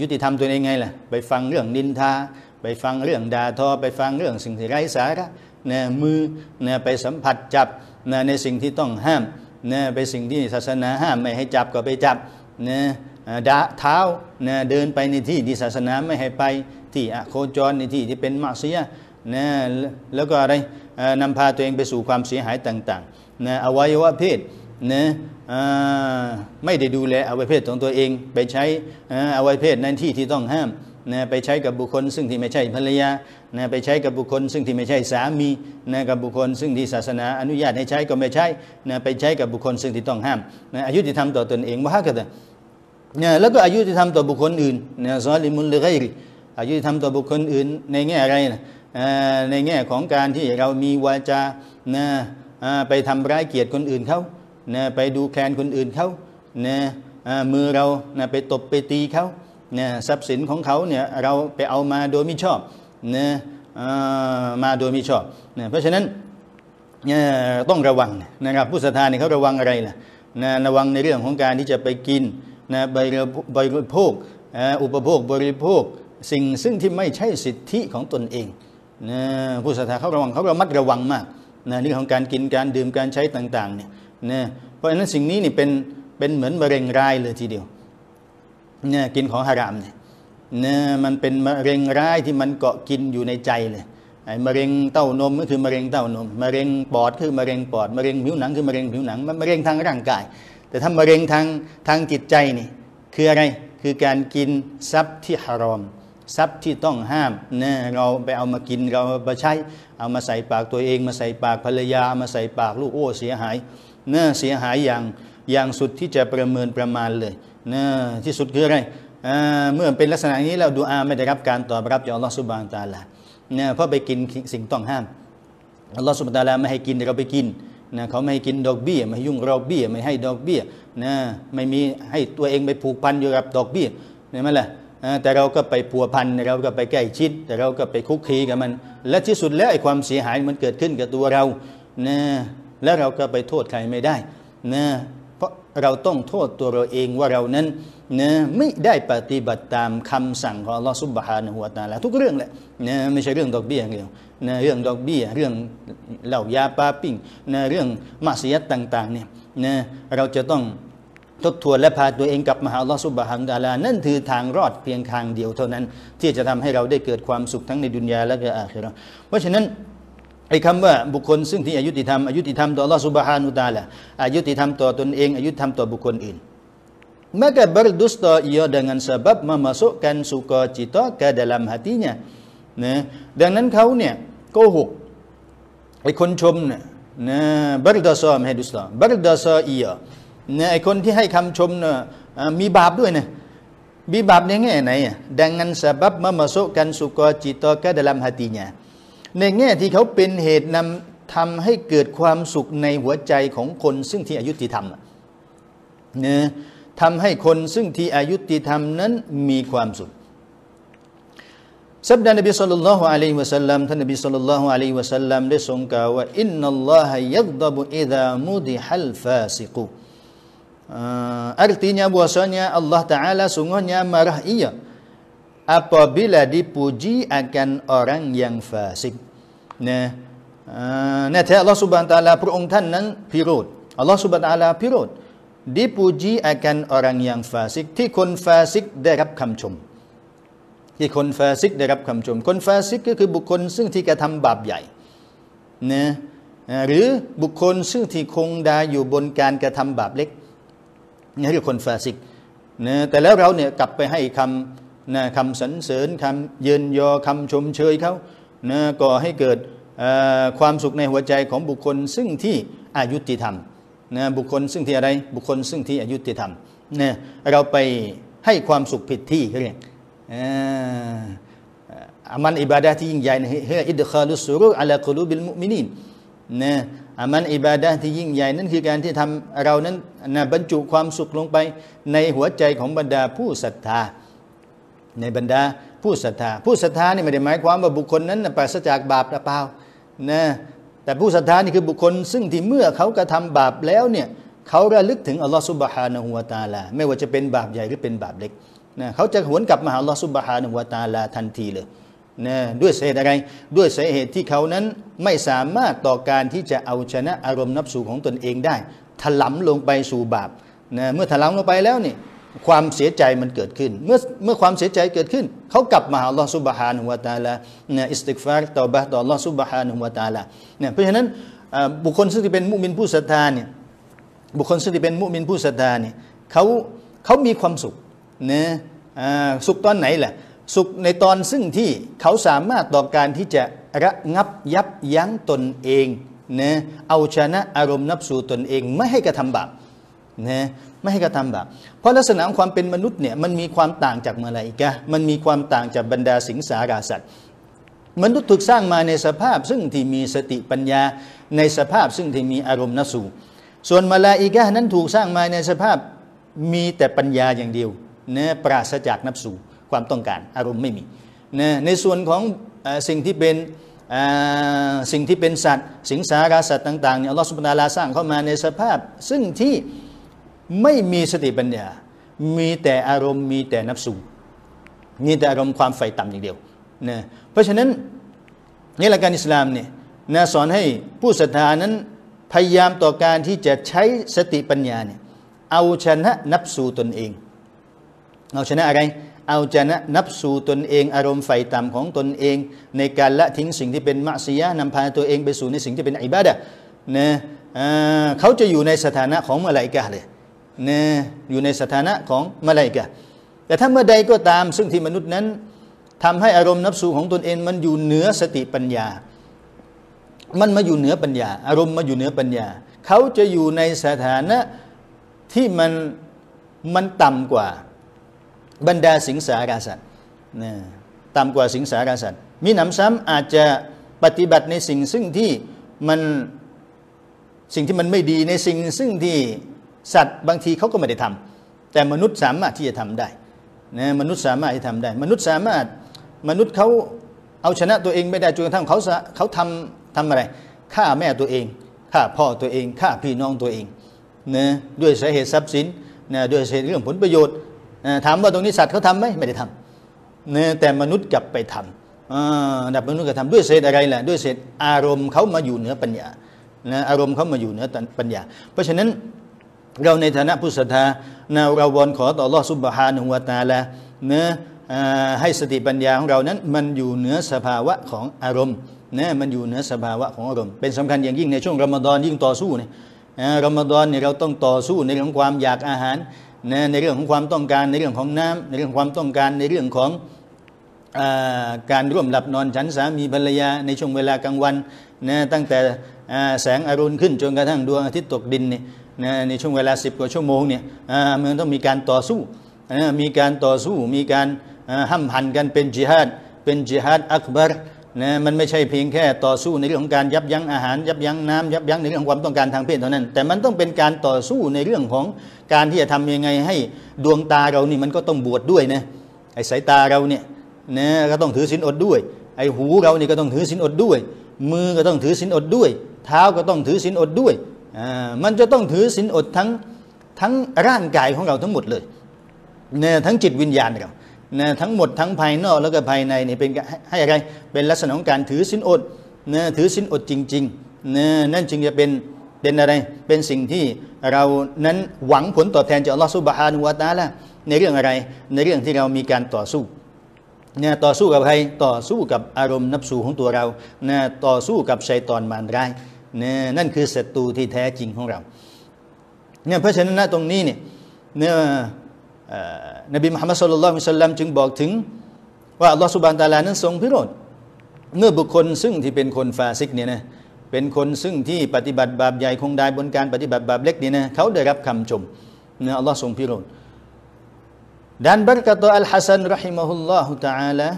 ยุติธรรมตัวเองไงล่ะ ไปฟังเรื่องนินทา ไปฟังเรื่องด่าทอ ไปฟังเรื่องสิ่งที่ไร้สาระนะมือนะไปสัมผัสจับนะในสิ่งที่ต้องห้ามนะไปสิ่งที่ศาสนาห้ามไม่ให้จับก็ไปจับนะดาเท้านะเดินไปในที่ที่ศาสนาไม่ให้ไปที่อโคจรในที่ที่เป็นมกเสียนะแล้วก็อะไรนำพาตัวเองไปสู่ความเสียหายต่างๆนะอวัยวะเพศนะไม่ได้ดูแลอวัยเพศของตัวเอง ไปใช้อวัยเพศในที่ที่ต้องห้ามนะไปใช้กับบุคคลซึ่งที่ไม่ใช่ภรรยานะไปใช้กับบุคคลซึ่งที่ไม่ใช่สามีนะกับบุคคล ซึ่งที่ศาสนาอนุญาตให้ใช้ก็ไม่ใช้นะไปใช้กับบุคคลซึ่งที่ต้องห้ามนะอายุที่ทำต่อตนเองว่ากันเนะยแล้วก็อายุที่ทำต่อบุคคลอื่นนะซอลิมุลเลกรอายุที่ทำต่อบุคคลอื่นในแง่อะไรนะในแง่ของการที่เรามีวาจานะไปทำร้ายเกียรติคนอื่นเขานะไปดูแคลนคนอื่นเขานะมือเรานะไปตบไปตีเขานะทรัพย์สินของเขาเนี่ยเราไปเอามาโดยไม่ชอบนะมาโดยไม่ชอบนะเพราะฉะนั้นต้องระวังนะครับผู้ศรัทธาเนี่ยเขาระวังอะไรล่ะนะระวังในเรื่องของการที่จะไปกินนะบริโภคอุปโภคบริโภค สิ่งซึ่งที่ไม่ใช่สิทธิของตนเองนะผู้ศรัทธาเขาระวังเขาระมัดระวังมากนะเรื่องของการกินการดื่มการใช้ต่างๆเนี่ยนะเพราะฉะนั้นสิ่งนี้นี่เป็นเป็นเหมือนมะเร็งร้าย เลยทีเดียวเนี่ยกินของฮารามเนี่ยนี่มันเป็นมะเร็งร้าย ที่มันเกาะกินอยู่ในใจเลย ไอ้มะเร็งเต้านมก็คือ มะเร็งเต้านม มะเร็งปอดคือ มะเร็งปอด มะเร็งผิวหนังคือ มะเร็งผิวหนัง มันมะเร็งทางร่างกาย แต่ถ้ามะเร็งทางทางจิตใจนี่คืออะไร คือการกินทรัพย์ที่ฮารอม ทรัพย์ที่ต้องห้ามเนี่ยเราไปเอามากินเราไปใช้ เอามาใส่ปากตัวเองมาใส่ปากภรรยามาใส่ปากลูกโอ้เสียหายเนะเสียหายอย่างอย่างสุดที่จะประเมินประมาณเลยเนะที่สุดคืออะไรเมื่อเป็นลักษณะนี้แล้วดูอาไม่ได้รับการตอบรับจากอัลลอฮฺสุบานตาลาเนี่ยเพราะไปกินสิ่งต้องห้ามอัลลอฮฺสุบานตาลาไม่ให้กินเราไปกินนะเขาไม่ให้กินดอกเบี้ยไม่ยุ่งดอกเบี้ย ไม่ให้ดอกเบี้ยนะไม่มีให้ตัวเองไปผูกพันอยู่กับดอกเบี้ยนี่ไหมล่ะแต่เราก็ไปผัวพันเราก็ไปใกล้ชิดแต่เราก็ไปคุกคีกับมันและที่สุดแล้วไอ้ความเสียหายมันเกิดขึ้นกับตัวเรานะและเราก็ไปโทษใครไม่ได้นะเพราะเราต้องโทษตัวเราเองว่าเรานั้นนะไม่ได้ปฏิบัติตามคำสั่งของอัลลอฮฺสุบฮานหัวตาลา ทุกเรื่องแหละนะไม่ใช่เรื่องดอกเบี้ยเดียวนะเรื่องดอกเบี้ยเรื่องเหล้ายาปาปิ้งนะเรื่องมัสยิดต่าง ๆ เนี่ยนะเราจะต้องทบทวนและพาตัวเองกลับมาหาลอสุบฮานตาลา นั่นคือทางรอดเพียงทางเดียวเท่านั้น ที่จะทำให้เราได้เกิดความสุขทั้งในดุนยาและก็อาคีเราะเพราะฉะนั้นไอ้คำว่าบุคคลซึ่งที่อายุติธรรมอายุติธรรมต่อลอสุบฮานุตาละอายุติธรรมต่อตนเองอายุติธรรมต่อบุคคลอื่น maka berdusta ia dengan sebab memasukkan sukacita ke dalam hatinya นะดังนั้นเขาเนี่ยโกหกไอ้คนชมเนี่ยนะบรดซอมให้ดุสตาบรดซออีอ่ะนะไอ้คนที่ให้คำชมเนี่ยมีบาปด้วยนะมีบาปในแง่ไหน่ e ดังนั้นสาบ e m a s ม k k a n sukacita ke d a l ลัม a ัติน a ในแง่ที่เขาเป็นเหตุนำทำให้เกิดความสุขในหัวใจของคนซึ่งที่อายุติธรรมเนี่ยทำให้คนซึ่งที่อายุติธรรมนั้นมีความสุขสับดานบีสุลลัลลอฮุอะลัยฮิวะสัลลัมท่านนบีสุลลัลลอฮุอะลัยฮิวะสัลลัมได้ทรงกล่าวว่าอินนัลลอฮะยักดับอิดามุดิฮัลฟาสิกูอ r t i n y a bahwasanya ลล l a h Ta'ala s u n ง g นยามารห์อียา apabila dipuji akan orang yang fasik นะเน่แท้อัลลอฮฺสุบานตาลาพระองค์ท่านนั้นพิโรธอัลลอฮฺสุบานตาลาพิโรธดิพูจี akan orang yang fasik ที่คนฟาซิกได้รับคำชม ที่คนฟาซิกได้รับคำชม คนฟาซิกก็คือบุคคลซึ่งที่กระทำบาปใหญ่นะหรือบุคคลซึ่งที่คงดาอยู่บนการกระทำบาปเล็กนี่คือคนฟาซิกนะแต่แล้วเราเนี่ยกลับไปให้คำนะคำสรรเสริญคำเยินยอคำชมเชยเขานะก่อให้เกิดความสุขในหัวใจของบุคคล ซึ่งที่อายุติธรรมนะบุคคลซึ่งที่อะไร บุคคลซึ่งที่อายุติธรรมนะเราไปให้ความสุขผิดที่เขาเรียกอามันอิบาดะที่ยิ่งใหญ่นะเะอิดคาลุสุรุอัลกุลูบิลมุมินีนนะอามันอิบาดะที่ยิ่งใหญ่นั่นคือการที่ทำเรานั้นนะบรรจุความสุขลงไปในหัวใจของบรรดาผู้ศรัทธาในบรรดาผู้ศรัทธาผู้ศรัทธานี่ไม่ได้หมายความว่าบุคคลนั้นปราศจากบาปหรือเปล่านะแต่ผู้ศรัทธานี่คือบุคคล ซึ่งที่เมื่อเขากระทาบาปแล้วเนี่ยเขาระลึกถึงอัลลอฮฺสุบฮานะฮุวาตาลาไม่ว่าจะเป็นบาปใหญ่หรือเป็นบาปเล็กนะเขาจะหวนกลับมาหาอัลลอฮฺสุบฮานะฮุวาตาลาทันทีเลยนะด้วยเหตุอะไร ด้วยสาเหตุที่เขานั้นไม่สามารถต่อการที่จะเอาชนะอารมณ์นับสูของตนเองได้ ถลำลงไปสู่บาปนะเมื่อถลำลงไปแล้วนี่ความเสียใจมันเกิดขึ้นเมื่อเมื่อความเสียใจเกิดขึ้น เขากลับมาหาลอสุบฮานุวาตาลาเนี่ยอิสติกฟาร์ต่อบะต่อลอสุบฮานุวาตาลาเนี่ยเพราะฉะนั้น บุคคลซึ่งเป็นมุมินผู้ศรัทธาเนี่ย บุคคลซึ่งเป็นมุมินผู้ศรัทธาเนี่ยเขาเขามีความสุขนะสุขตอนไหนล่ะ สุขในตอนซึ่งที่เขาสามารถต่อการที่จะระงับยับ ยั้งตนเองนะเอาชนะอารมณ์นับสู่ตนเองไม่ให้กระทำบาปนะไม่ให้กระทำบาปเพราะลักษณะของความเป็นมนุษย์เนี่ยมันมีความต่างจากมลาอิกะมันมีความต่างจากบรรดาสิงสาราสัตว์ มนุษย์ถูกสร้างมาในสภาพซึ่งที่มีสติปัญญาในสภาพซึ่งที่มีอารมณ์นสูส่วนมาลาอิกะนั้นถูกสร้างมาในสภาพมีแต่ปัญญาอย่างเดียวนะปราศจากนับสูความต้องการอารมณ์ไม่มีนะในส่วนของสิ่งที่เป็นสิ่งที่เป็นสัตว์ สิงสาราสัตว์ต่างๆเนี่ยอัลลอฮฺสุบนาลาสร้างเข้ามาในสภาพ ซึ่งที่ไม่มีสติปัญญา มีแต่อารมณ์ มีแต่นับสู มีแต่อารมณ์ความใฝ่ต่ำอย่างเดียว นะ เพราะฉะนั้น นี่หลักการอิสลามเนี่ยนะสอนให้ผู้ศรัทธานั้นพยายามต่อการที่จะใช้สติปัญญาเนี่ย เอาชนะนับสูตนเอง เอาชนะอะไร เอาชนะนับสูตนเอง อารมณ์ไฟต่ำของตนเองในการละทิ้งสิ่งที่เป็นมัซียะนำพาตัวเองไปสู่ในสิ่งที่เป็นอิบาดะนะเขาจะอยู่ในสถานะของมะลายกาเลยนะอยู่ในสถานะของมาลายกะแต่ถ้าเมื่อใดก็ตามซึ่งที่มนุษย์นั้น ทำให้อารมณ์นับสูของตนเองมันอยู่เหนือสติปัญญา มันมาอยู่เหนือปัญญา อารมณ์มาอยู่เหนือปัญญาเขาจะอยู่ในสถานะที่มันมันต่ำกว่าบรรดาสิงสาราสัตว์นะต่ำกว่าสิงสาราสัตว์มีหนำซ้ำอาจจะปฏิบัติในสิ่งซึ่งที่มันสิ่งที่มันไม่ดีในสิ่งซึ่งที่สัตว์บางทีเขาก็ไม่ได้ทำ แต่มนุษย์สามารถที่จะทำได้นะมนุษย์สามารถที่ทำได้ มนุษย์สามารถมนุษย์เขาเอาชนะตัวเองไม่ได้จนกระทั่งเขาเขาทำทำอะไรฆ่าแม่ตัวเองฆ่าพ่อตัวเองฆ่าพี่น้องตัวเองนะด้วยสาเหตุทรัพย์สินนะด้วยสาเหตุเรื่องผลประโยชน์นะถามว่าตรงนี้สัตว์เขาทำไหมไม่ได้ทำนะแต่มนุษย์กลับไปทำอ่าดับมนุษย์กระทำด้วยเศษอะไรล่ะด้วยเศษอารมณ์เขามาอยู่เหนือปัญญานะอารมณ์เขามาอยู่เหนือปัญญาเพราะฉะนั้นเราในฐานะผู้ศรัทธานะเราวอนขอต่อรอดสุบฮานุวาตาละเนะให้สติปัญญาของเรานั้นมันอยู่เหนือสภาวะของอารมณ์นะมันอยู่เหนือสภาวะของอารมณ์เป็นสำคัญอย่างยิ่งในช่วงรอมฎอน ยิ่งต่อสู้เนี่ยรอมฎอนเนี่ยเราต้องต่อสู้ในเรื่องความอยากอาหารนะในเรื่องของความต้องการ ในเรื่องของน้ำ ในเรื่องความต้องการในเรื่องของการร่วมหลับนอนฉันสามีภรรยาในช่วงเวลากลางวันนะตั้งแต่แสงอรุณขึ้นจนกระทั่งดวงอาทิตย์ตกดินเนี่ยนะในช่วงเวลาสิบกว่าชั่วโมงเนี่ยมันต้องมีการต่อสู้มีการต่อสู้มีการห้ำหันกันเป็นจิฮาดเป็นจิฮาดอักบารนะมันไม่ใช่เพียงแค่ต่อสู้ในเรื่องของการยับยั้งอาหาร ยับยั้งน้ำ ยับยั้งในเรื่องความต้องการทางเพศเท่านั้นแต่มันต้องเป็นการต่อสู้ในเรื่องของการที่จะทำยังไงให้ดวงตาเรานี่มันก็ต้องบวชดด้วยนะไอ้สายตาเราเนี่ยนะก็ต้องถือศีลอดด้วย ไอ้หูเรานี่ก็ต้องถือศีลอดด้วย มือก็ต้องถือศีลอดด้วย เท้าก็ต้องถือศีลอดด้วยมันจะต้องถือศีลอดทั้งทั้งร่างกายของเราทั้งหมดเลยเนี่ยทั้งจิตวิญญาณเรานยทั้งหมดทั้งภายนอกแล้วก็ภายในนี่เป็นให้อะไรเป็นลักษณะของการถือสินอดนยถือสินอดจริงๆนยนั่นจึงจะเป็นเป็นอะไร เป็นสิ่งที่เรานั้นหวังผลตอบแทนจากอัลลอฮฺสุบฮานุวาตาละในเรื่องอะไรในเรื่องที่เรามีการต่อสู้นยต่อสู้กับใครต่อสู้กับอารมณ์นับสูของตัวเรานยต่อสู้กับชัยตอนมารร้ายนยนั่นคือศัตรูที่แท้จริงของเราเนี่ยเพราะฉะนั้นตรงนี้เนี่ยเนี่ยนบีมุฮัมมัดสุลลัลมิสลัมจึงบอกถึงว่าอัลลอฮฺสุบานตาลานั้นทรงพิโรธเมื่อบุคคลซึ่งที่เป็นคนฟาซิกเนี่ยนะเป็นคนซึ่งที่ปฏิบัติบาปใหญ่คงได้บนการ ปฏิบัติบาปเล็กนี่นะเขาได้รับคำชมเนี่ยอัลลอฮ์ทรงพิโรธดันบัรกะตอัลฮัสันรอฮิมะฮุลลอฮุตะอาลา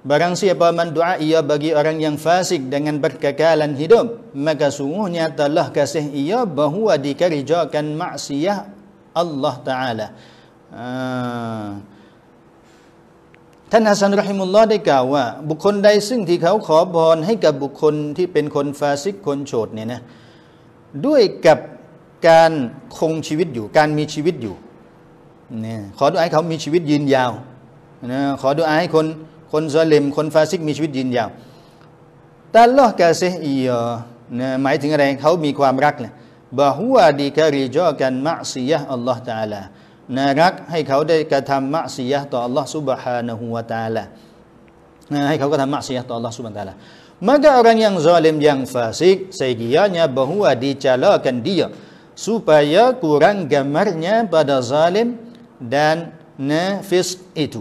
Barang siapa mendoa ia bagi orang yang fasik dengan berkekalan hidup, maka sungguhnya telah kasih ia bahawa dikerjakan maksiat Allah Ta'ala. ท่านฮัสันรหิมุลลอฮ์ได้กล่าวว่าบุคคลใดซึ่งที่เขาขอพรให้กับบุคคลที่เป็นคนฟาซิกคนโฉดเนี่ยนะด้วยกับการคงชีวิตอยู่การมีชีวิตอยู่เนี่ยขอดูอ้ายเขามีชีวิตยืนยาวนะขอดูอ้ายคนคนซาลิมคนฟาซิกมีชีวิตยืนยาวแต่ละกาเซอีนะหมายถึงอะไรเขามีความรักเลยบาฮัาดีการีจอกันมะซียะอัลลอฮ์ตาลานะรักให้เขาได้กระทำมะซียะต่ออัลลอฮ์ซุบฮานะฮูวะตาลานะให้เขากระทำมะซียะต่ออัลลอฮ์ซุบฮานะฮูวะตาลา Maka orang yang zalim yang fasik Segianya bahwa dicalakan dia Supaya kurang gamarnya pada zalim dan nefis itu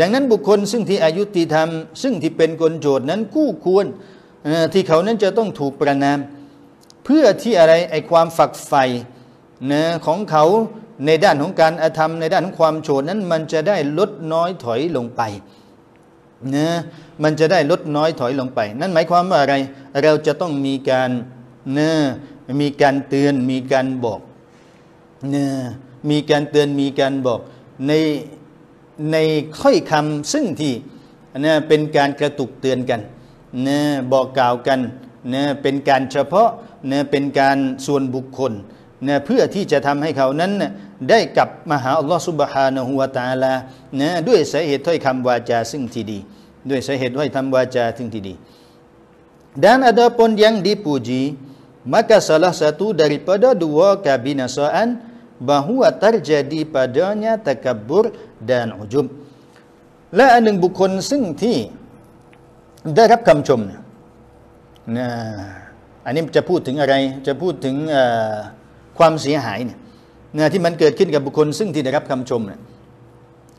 ดังนั้นบุคคลซึ่งที่อายุติธรรมซึ่งที่เป็นคนโจ์นั้นกู้ควรที่เขานั้นจะต้องถูกประนามเพื่อที่อะไรไอความฝักใฝ่นะของเขาในด้านของการอาธรรม ในด้านของความโย์นั้นมันจะได้ลดน้อยถอยลงไปนะมันจะได้ลดน้อยถอยลงไป นั่นหมายความว่าอะไรเราจะต้องมีการนะมีการเตือนมีการบอกนะมีการเตือนมีการบอกในในค่อยคำซึ่งที่นะเป็นการกระตุกเตือนกันนะบอกกล่าวกันนะเป็นการเฉพาะนะเป็นการส่วนบุคคลนะเพื่อที่จะทำให้เขานั้นนะได้กลับมาหาอัลลอฮฺสุบฮานะฮุวาตาลานะด้วยสาเหตุถ้อยคำวาจาซึ่งที่ดี ด้วยสาเหตุถ้อยคำวาจาซึ่งที่ดีด a n adapun นยังดี p ู j ี maka salah satu daripada dua k a b i n a s a a n bahwa terjadi padanya takabur แดนอุจุบและอันหนึ่งบุคคลซึ่งที่ได้รับคำชมเนี่ยนะอันนี้จะพูดถึงอะไรจะพูดถึงความเสียหายเนี่ยนะที่มันเกิดขึ้นกับบุคคลซึ่งที่ได้รับคำชมเนี่ย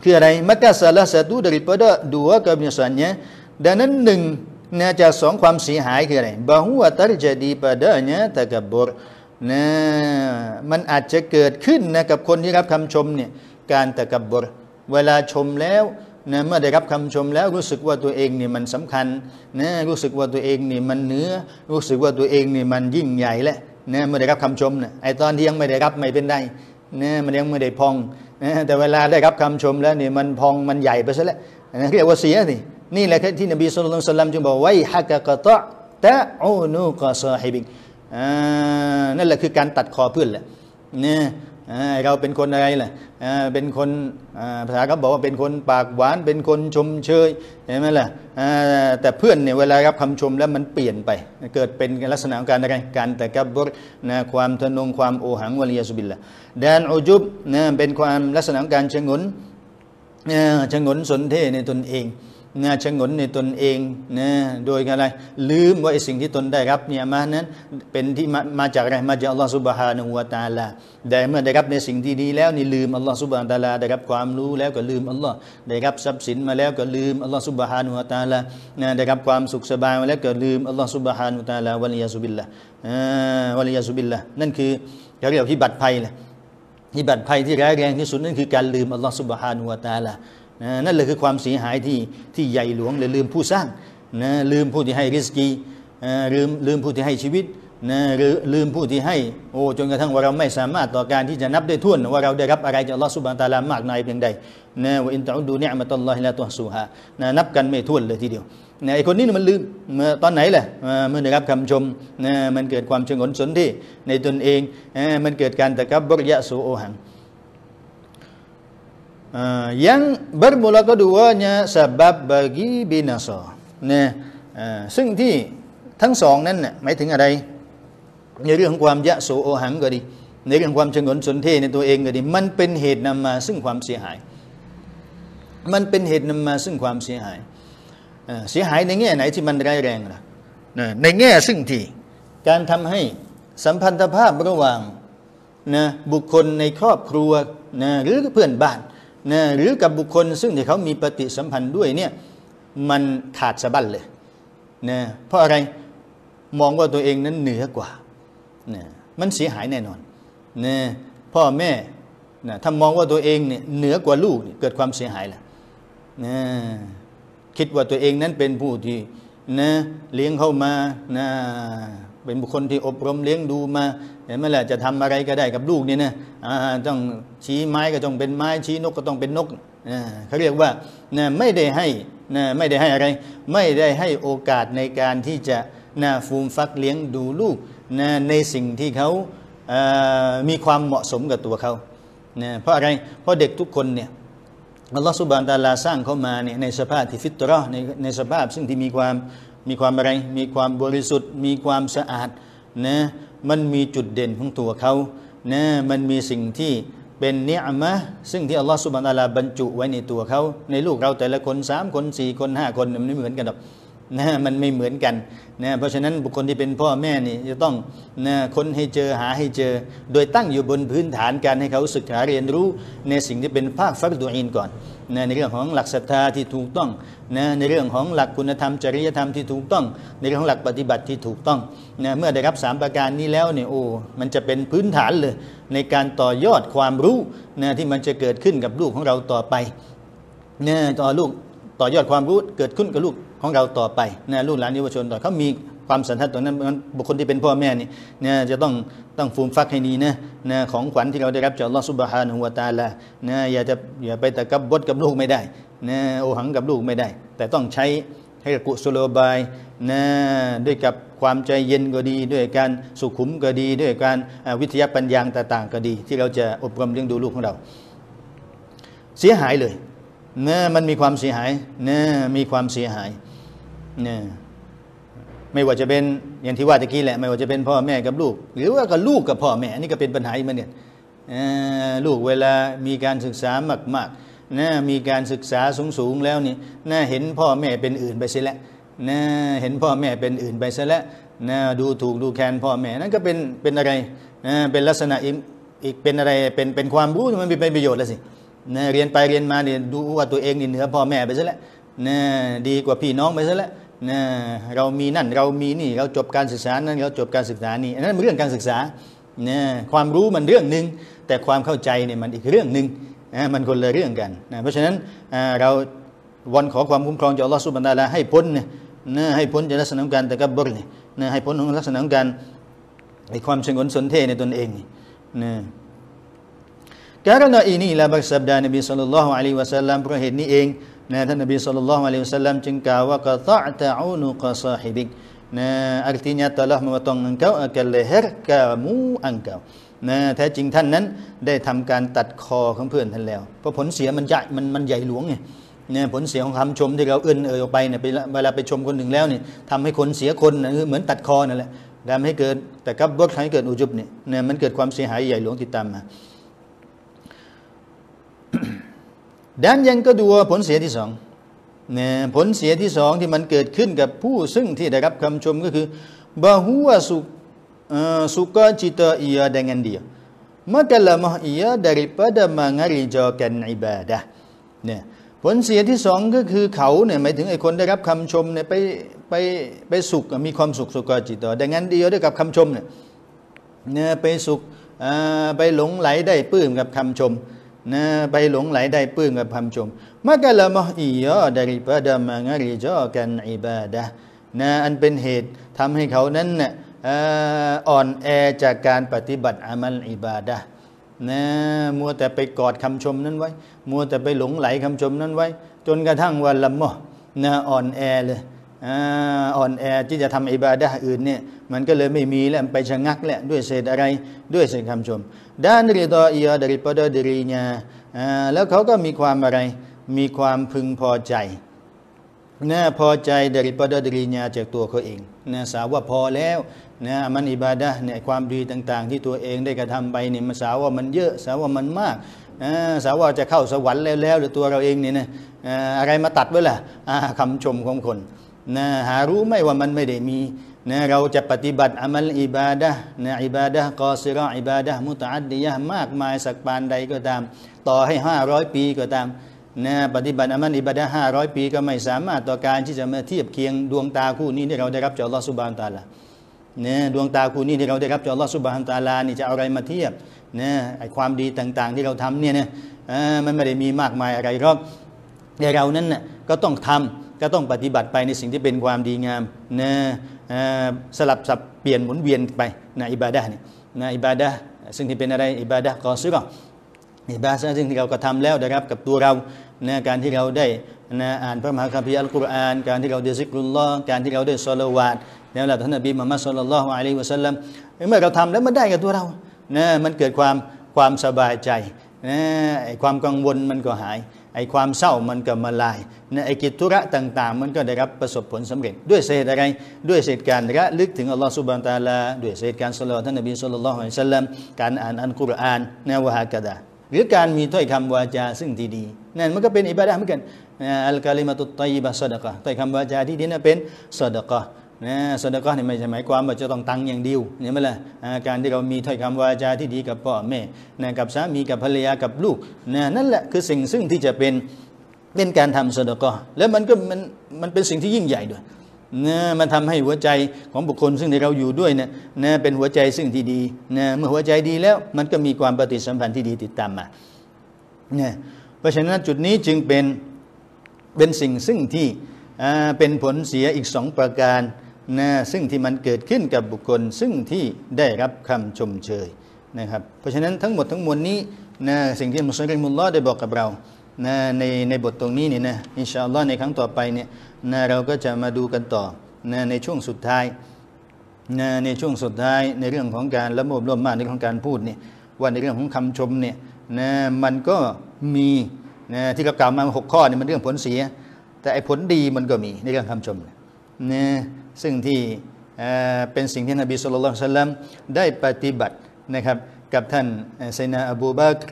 คืออะไรมักกะซาลาสตูดริปดะดัวกับมิสันเนี่ยดังนั้นหนึ่งนะจากสองความเสียหายคืออะไรบาหัวตาจดีปดะเนี่ยตะกบรนะมันอาจจะเกิดขึ้นนะกับคนที่รับคำชมเนี่ยการตะกบบรเวลาชมแล้วนะเมื่อได้รับคำชมแล้วรู้สึกว่าตัวเองนี่มันสำคัญนะรู้สึกว่าตัวเองนี่มันเนื้อรู้สึกว่าตัวเองนี่มันยิ่งใหญ่และนะเมื่อได้รับคำชมนะไอตอนที่ยังไม่ได้รับไม่เป็นไรนะมันยังไม่ได้พองนะแต่เวลาได้รับคำชมแล้วเนี่ยมันพองมันใหญ่ไปซะแล้วนะเรียกว่าเสียสิ่นี่แหละที่นบีสุลต่านสุลาจึงบอกไว้ฮักกะตะตะอูนุกะซาฮิบิงนั่นแหละคือการตัดคอเพื่อนแหละนะเราเป็นคนอะไรล่ะ เป็นคนภาษาเขาบอกว่าเป็นคนปากหวาน เป็นคนชมเชยเห็นไหมล่ะแต่เพื่อนเนี่ยเวลารับคำชมแล้วมันเปลี่ยนไป เกิดเป็นลักษณะของการอะไร การแต่กับบุรนะความทนงความโอหังวลียสุบิลละแดนอุจุบนยเป็นความลักษณะของการชงนชงนสนเทในตนเองนะชงนในตนเองนะโดยอะไร ลืมว่าไอ้สิ่งที่ตนได้รับเนี่ยมานั้น เป็นที่มามาจากอะไรมาจากอัลลอฮฺสุบฮานุวาตาลาได้เมื่อได้รับในสิ่งที่ดี แล้วนี่ลืมอัลลอฮฺสุบฮานุตาลาได้รับความรู้แล้วก็ลืมอัลลอฮ์ได้ รับทรัพย์สินมาแล้วก็ลืมอัลลอฮฺสุบฮานุวาตาลานะได้รับความสุขสบายมาแล้วก็ลืมอัลลอฮฺสุบฮานุตาลาวะลียาสุบิลละวะลียาสุบิลละนั่นคือเขาเรียกว่าพิบัติภัยเละพิบัติภัย ที่ร้ายแรงที่สุดนั่นคือการลืมอัลลอฮฺสุบฮานุวาตาลานั่นแหละคือความเสียหายที่ที่ใหญ่หลวงเลยลืมผู้สร้างนะลืมผู้ที่ให้ริสกีลืมลืมผู้ที่ให้ชีวิตนะลืมผู้ที่ให้โอ้จนกระทั่งว่าเราไม่สามารถต่อการที่จะนับได้ท่วนว่าเราได้รับอะไรจากอัลลอฮฺสุบานตาลามากนายเพียงใดนะอินตะอุดูเนี่ยมาตลอดละตัวสูฮานะนับกันไม่ท่วนเลยทีเดียวนะไอคนนี้มันลืมเมื่อตอนไหนแหละเมื่อได้รับคำชมนะมันเกิดความชงนสนที่ในตนเองมันเกิดการตะกับบริยะสูโอหัง uh, yang bermula keduanya sebab bagi binasa นะซึ่งที่ทั้งสองนั้นหมายถึงอะไรในเรื่องของความยะโสโอหังก็ดีในเรื่องความชงนสนเทในตัวเองก็ดี มันเป็นเหตุนำมาซึ่งความเสียหาย มันเป็นเหตุนำมาซึ่งความเสียหายเสียหายในแง่ไหนที่มันร้ายแรงล่ะในแง่ซึ่งที่การทำให้สัมพันธภาพระหว่างนะบุคคลในครอบครัวนะหรือเพื่อนบ้านนะหรือกับบุคคลซึ่งที่เขามีปฏิสัมพันธ์ด้วยเนี่ยมันขาดสะบั้นเลยนะเพราะอะไรมองว่าตัวเองนั้นเหนือกว่านะมันเสียหายแน่นอนนะพ่อแม่นะถ้ามองว่าตัวเองเนี่ยเหนือกว่าลูกเกิดความเสียหายแหละนะคิดว่าตัวเองนั้นเป็นผู้ที่นะเลี้ยงเข้ามานะเป็นบุคคลที่อบรมเลี้ยงดูมาเห็นไหมแหละจะทำอะไรก็ได้กับลูกนี่นะต้องชี้ไม้ก็ต้องเป็นไม้ชี้นกก็ต้องเป็นนกเขาเรียกว่าไม่ได้ให้ไม่ได้ให้อะไร ไม่ได้ให้โอกาสในการที่จะนะฟูมฟักเลี้ยงดูลูกนะในสิ่งที่เขามีความเหมาะสมกับตัวเขานะเพราะอะไร เพราะเด็กทุกคนเนี่ยอัลลอฮฺสุบานตาลาสร้างเขามาเนี่ยในสภาพที่ฟิตรอในในสภาพซึ่งที่มีความมีความอะไร มีความบริสุทธิ์ มีความสะอาด นะ มันมีจุดเด่นของตัวเขานะ มันมีสิ่งที่เป็นเนื้อมะซึ่งที่อัลลอฮฺสุบานอัลลาบรรจุไว้ในตัวเขา ในลูกเราแต่ละคนสามคนสี่คนห้าคนมันไม่เหมือนกันหรอกนะมันไม่เหมือนกันนะเพราะฉะนั้นบุคคลที่เป็นพ่อแม่นี่จะต้องนะค้นให้เจอหาให้เจอโดยตั้งอยู่บนพื้นฐานการให้เขาศึกษาเรียนรู้ในสิ่งที่เป็นภาคฟักดเองนก่อนนะในเรื่องของหลักศรัทธาที่ถูกต้องนะในเรื่องของหลักคุณธรรมจริยธรรมที่ถูกต้อง ในเรื่องของหลักปฏิบัติที่ถูกต้องนะเมื่อได้รับ3ประการนี้แล้วเนี่ยโอ้มันจะเป็นพื้นฐานเลยในการต่อยอดความรู้นะที่มันจะเกิดขึ้นกับลูกของเราต่อไปนะต่อลูกต่อยอดความรู้เกิดขึ้นกับลูกของเราต่อไปนะลูกหลานเยาวชนต่อเขามีความสันทัดตรงนั้นบุคคลที่เป็นพ่อแม่นี่นะจะต้องต้องฟูมฟักให้นีนะนะของขวัญที่เราได้รับ จากลอสุบฮานหัวตาละนะอย่าจะอย่าไปตะกับบดกับลูกไม่ได้นะโอหังกับลูกไม่ได้ แต่ต้องใช้ให้กุศโลบายนะด้วยกับความใจเย็นก็ดี ด้วยการสุขุมก็ดี ด้วยการวิทยาปัญญาต่างๆก็ดี ที่เราจะอบรมเลี้ยงดูลูกของเรา เสียหายเลยนะมันมีความเสียหายนะมีความเสียหายเนี่ยไม่ว่าจะเป็นอย่างที่ว่าตะกี้แหละไม่ว่าจะเป็นพ่อแม่กับลูก หรือว่ากับลูกกับพ่อแม่อันนี้ก็เป็นปัญหาอีกมาเนี่ยลูกเวลามีการศึกษามากๆนะมีการศึกษาสูงๆแล้วนี่นะเห็นพ่อแม่เป็นอื่นไปเสียแล้วนะเห็นพ่อแม่เป็นอื่นไปซะแล้วนะดูถูกดูแคลนพ่อแม่นั่นก็เป็นเป็นอะไรนะเป็นลักษณะอีกอีกเป็นอะไรเป็นเป็นความรู้มันเป็นประโยชน์แล้วสินะเรียนไปเรียนมาเนี่ยดูว่าตัวเองนี่เหนือพ่อแม่ไปซะแล้วนะดีกว่าพี่น้องไปซะแล้วนะเรามีนั่น เรา มี นี่ เรา จบ การศึกษานั่น เรา จบ การศึกษานี่ อันนั้นเป็นเรื่อง การศึกษานะความรู้มันเรื่องหนึ่งแต่ความเข้าใจ เนี่ย มัน อีก เรื่องหนึ่งนะมัน คนละ เรื่องกันนะเพราะฉะนั้นเรา วอน ขอ ความคุ้มครองจากอัลลอฮฺสุบานดาลา ให้พ้นเนี่ยะให้พ้นจากลักษณะการแต่กับบรเนี่ยนะให้พ้นของลักษณะการในความชงนสนเทในตนเองนะการณาอีนี่ ละบักสับดานบีสุลลัลละฮฺอะลัยวะสัลลัม เพราะ เหตุนี้เองนะท่านนบีสุลต่านอะลัยฮุสลัมจึงกล่าวว่ากะตะตะอูนุกะซาฮิบิกนะ a r ติ n y a t e ลล h m e m o t o อ g ง n g k ก u akan l เฮ e ์ kamu engkau นะแท้จริงท่านนั้นได้ทำการตัดคอของเพื่อนท่านแล้วเพราะผลเสียมันใหญ่มันมันใหญ่หลวงไงเนี่ยผลเสียของคำชมที่เราเอื้นเอ่ยออกไปเนี่ยเวลาไปชมคนหนึ่งแล้วเนี่ยทำให้คนเสียคนนะเหมือนตัดคอนั่นแหละทำให้เกิดแต่กับวัให้เกิดอุจุบเนี่ยเนี่ยมันเกิดความเสียหายใหญ่หลวงติดตามมาดั n ยังก็ดูผลเสียที่สองเนี่ยผลเสียที่สองที่มันเกิดขึ้นกับผู้ซึ่งที่ได้รับคำชมก็คือบาหัวสุสุกจิตอ a ยด dengan dia maka l e ิยาดริปะด p a d a mengerjakan i b เนี่ยผลเสียที่สองก็คือเขาเนี่ยหมายถึงไอ้คนได้รับคำชมเนี่ยไปไปไปสุขมีความสุขสุกจิตอดังนั้นเดียวด้วยกับคำชมเนี่ยเนี่ยไปสุขไปหลงไหลได้ปื้มกับคำชมนะไปหลงไหลได้ปื้งกับคำชมม a กก u ะ m a k อี e m a h ia daripada ริจอกันอิบาดะนะอันเป็นเหตุท e t tham hai k h a อ่อนแอจากการปฏิบัติอามัลอิบาดะนะมัวแต่ไปกอดคำชมนั้นไว้ มัวแต่ไปหลงไหลคำชมนั้นไว้ จนกระทั่งวันละมอนะอ่อนแอเลยอ่อนแอที่จะทำอิบาดะอื่นเนี่ยมันก็เลยไม่มีแล้วไปชะงักแหละด้วยเศษอะไรด้วยเศษคำชมด้านริดออียดริปดอดริญาแล้วเขาก็มีความอะไรมีความพึงพอใจนะพอใจดริปดอดริญาจากตัวเขาเองนะสาวว่าพอแล้วนะมันอิบาดะเนี่ยความดีต่างๆ ที่ตัวเองได้กระทำไปเนี่ยมันสาวว่ามันเยอะสาวว่ามันมากสาวว่าจะเข้าสวรรค์แล้วแล้วหรือตัวเราเองเนี่ยนะอะไรมาตัดไว้ล่ะคำชมของคนนะหารู้ไหมว่ามันไม่ได้มีนะเราจะปฏิบัติอามัลอิบาดะนะอิบาดะกอซิรออิบาดะมุตอัดดิยะมากมายสักปานใดก็ตามต่อให้ 500 ปีก็ตามนะปฏิบัติอามัลอิบาดะห้าร้อยปี ก็ไม่สามารถต่อการที่จะมาเทียบเคียง ดวงตาคู่นี้ที่เราได้รับจากอัลลอฮฺสุบานตาละนะดวงตาคู่นี้ที่เราได้รับจากอัลลอฮฺสุบานตาลานี่จะเอาอะไรมาเทียบนะไอความดีต่าง ๆ ที่เราทำเนี่ยนะมันไม่ได้มีมากมายอะไรหรอกแต่เรานั้นนะก็ต้องทำก็ต้องปฏิบัติไปในสิ่งที่เป็นความดีงามนะสลับสับเปลี่ยนหมุนเวียนไปนะอิบาดะเนี่ยนะอิบาดะซึ่งที่เป็นอะไรอิบาดะกอซึกอิบาดะซึ่งที่เราก็ทำแล้วนะครับกับตัวเรานการที่เราได้นะอ่านพระมหาคัมภีร์อัลกุรอานการที่เราได้ซิกรุลลอฮ์การที่เราได้สลาวาดแล้วละท่านนบีมุฮัมมัดสุลลัลลอฮุอะลัยฮิวะสัลลัมเมื่อเราทำแล้วมันได้กับตัวเรานะมันเกิดความความสบายใจนะความกังวลมันก็หายไอความเศร้ามันก็มาลายนะไอกิจธุระต่าง ๆ มันก็ได้รับประสบผลสำเร็จ ด้วยเหตุอะไรด้วยเหตุการระลึกถึงอัลลอฮฺสุบานตาลาด้วยเหตุการสลอท่านนบีสุลต่านสัลลัมการอ่านอันกุรอานนวะฮากะดา หรือการมีถ้อยคำวาจาซึ่งดีๆนั่นมันก็เป็นอิบาดะเหมือนกันอัลกาลิมาตุตัยบะอดะกะถ้อยคำวาจาที่ดีนั่นเป็นซอดะกะนะสดก็นี่ไม่ใช่หมายความว่าจะต้องตังอย่างเดียวเนี่ยไม่ล่ะการที่เรามีถ้อยคำวาจาที่ดีกับพ่อแม่นะกับสามีกับภรรยากับลูกนะนั่นแหละคือสิ่งซึ่งที่จะเป็นเป็นการทำสดก็แล้วมันก็มันมันเป็นสิ่งที่ยิ่งใหญ่ด้วยนะมันทำให้หัวใจของบุคคลซึ่งเราอยู่ด้วยเนี่ยนะเป็นหัวใจซึ่งที่ดีนะเมื่อหัวใจดีแล้วมันก็มีความปฏิสัมพันธ์ที่ดีติดตามมาเนี่ยเพราะฉะนั้นจุดนี้จึงเป็นเป็นสิ่งซึ่งที่เป็นผลเสียอีกสองประการนะซึ่งที่มันเกิดขึ้นกับบุคคลซึ่งที่ได้รับคำชมเชยนะครับเพราะฉะนั้นทั้งหมดทั้งมวลนี้นะสิ่งที่มุสลิมุลลอฮ์ได้บอกกับเรานะในในบทตรงนี้เนี่ยนะอินชาอัลลอฮ์ในครั้งต่อไปเนี่ยนะเราก็จะมาดูกันต่อนะในช่วงสุดท้ายนะในช่วงสุดท้ายในเรื่องของการละโมบร่วมมากในเรื่องของการพูดเนี่ยว่าในเรื่องของคำชมเนี่ยนะมันก็มีนะที่เรากล่าวมาหกข้อเนี่ยมันเรื่องผลเสีย แต่ไอ้ผลดีมันก็มีในเรื่องคำชมนี่ยซึ่งที่เป็นสิ่งที่นบีสุลต่านลัมได้ปฏิบัตินะครับกับท่านไซนาอบูบักร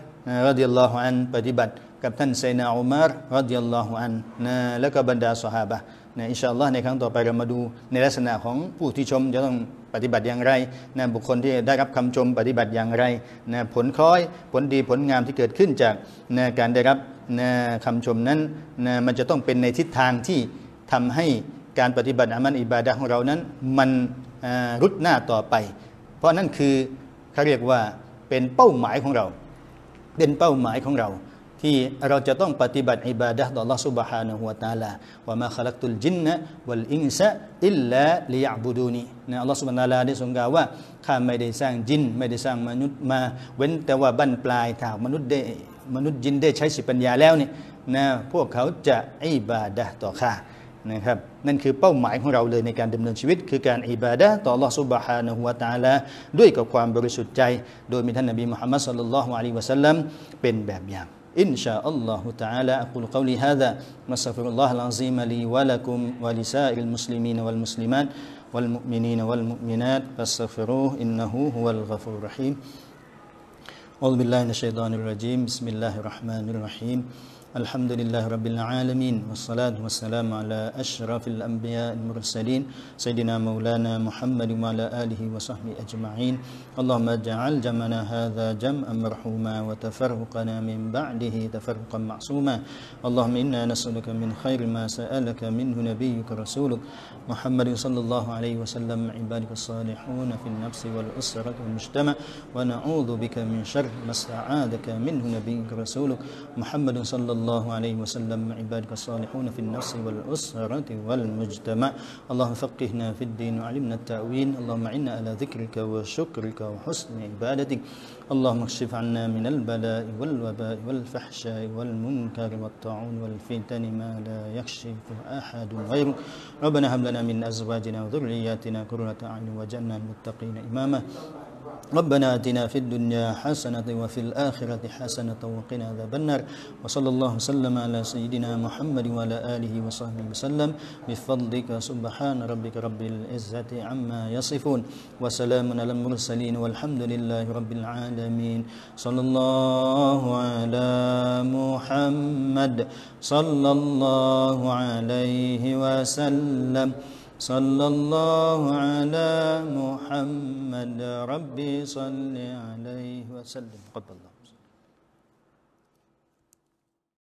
ดิยัลลอฮุอันปฏิบัติกับท่านไซนาอุมารรดิยัลลอฮุอันนะแล้วก็บรรดาสหายะนะอินชาอัลลอฮ์ในครั้งต่อไปเรามาดู ในลักษณะของผู้ที่ชมจะต้องปฏิบัติอย่างไรนะบุคคลที่ได้รับคำชมปฏิบัติอย่างไรนะผลคล้อยผลดีผลงามที่เกิดขึ้นจากนะการได้รับนะคำชมนั้นนะมันจะต้องเป็นในทิศทางที่ทำให้การปฏิบัติอามันอิบาดะของเรานั้น มันรุดหน้าต่อไป เพราะนั่นคือเขาเรียกว่าเป็นเป้าหมายของเรา เป็นเป้าหมายของเรา ที่เราจะต้องปฏิบัติอิบาดะต่อ Allah Subhanahu wa Taala ว่ามาขลักตุลจินนะวลอิงซะอิลลาลิยาบูดูนี นะ Allah Subhanahu wa Taala ได้ทรงกล่าวว่า ข้าไม่ได้สร้างจินไม่ได้สร้างมนุษย์มาเว้นแต่ว่าบั้นปลายถ้ามนุษย์ได้มนุษย์จินได้ใช้สิปัญญาแล้วนี่นะพวกเขาจะอิบาดะต่อข้านะครับนั่นคือเป้าหมายของเราเลยในการดำเนินชีวิตคือการอิบาดะต่อ Allah سبحانه และ تعالى ด้วยกับความบริสุทธิ์ใจโดยมีท่านนบีมุฮัมมัดสัลลัลลอฮุอะลัยฮิวะสัลลัมเป็นแบบอย่าง إن شاء الله تعالى أقول قولي هذا نستغفر الله العظيم لي ولكم ولسائر المسلمين والمسلمات والمؤمنين والمؤمنات فاستغفروه إنه هو الغفور الرحيم أعوذ بالله من الشيطان الرجيم بسم الله الرحمن الرحيم الحمد لله رب العالمين والصلاة والسلام على أشرف الأنبياء المرسلين سيدنا مولانا محمد وعلى آله وصحبه أجمعين اللهم اجعل جمعنا هذا جمعا مرحوما وتفرقنا من بعده تفرقا معصوما اللهم إنا نسألك من خير ما سألك منه نبيك رسولك محمد صلى الله عليه وسلم عبادك الصالحون في النفس والأسرة والمجتمع ونعوذ بك من شر ما استعاذك منه نبيك رسولك محمد صلى الله الله عليه وسلم عبادك الصالحون في النفس والأسرة والمجتمع اللهم فقهنا في الدين وعلمنا التأويل اللهم عنا على ذكرك وشكرك وحسن عبادتك اللهم اكشف عنا من البلاء والوباء والفحشاء والمنكر والطاعون والفتن ما لا يكشف أحد غيرك ربنا هب لنا من أزواجنا وذرياتنا قرة أعين وجنة المتقين إماما ربنا آتنا في الدنيا حسنة وفي الآخرة حسنة وقنا عذاب النار وصلى الله وسلم على سيدنا محمد وعلى آله وصحبه وسلم بفضلك سبحان ربك رب العزة عما يصفون وسلام على المرسلين والحمد لله رب العالمين صلى الله على محمد صلى الله عليه وسلم صلى الله على محمد ربي صل عليه وسلم قبل الله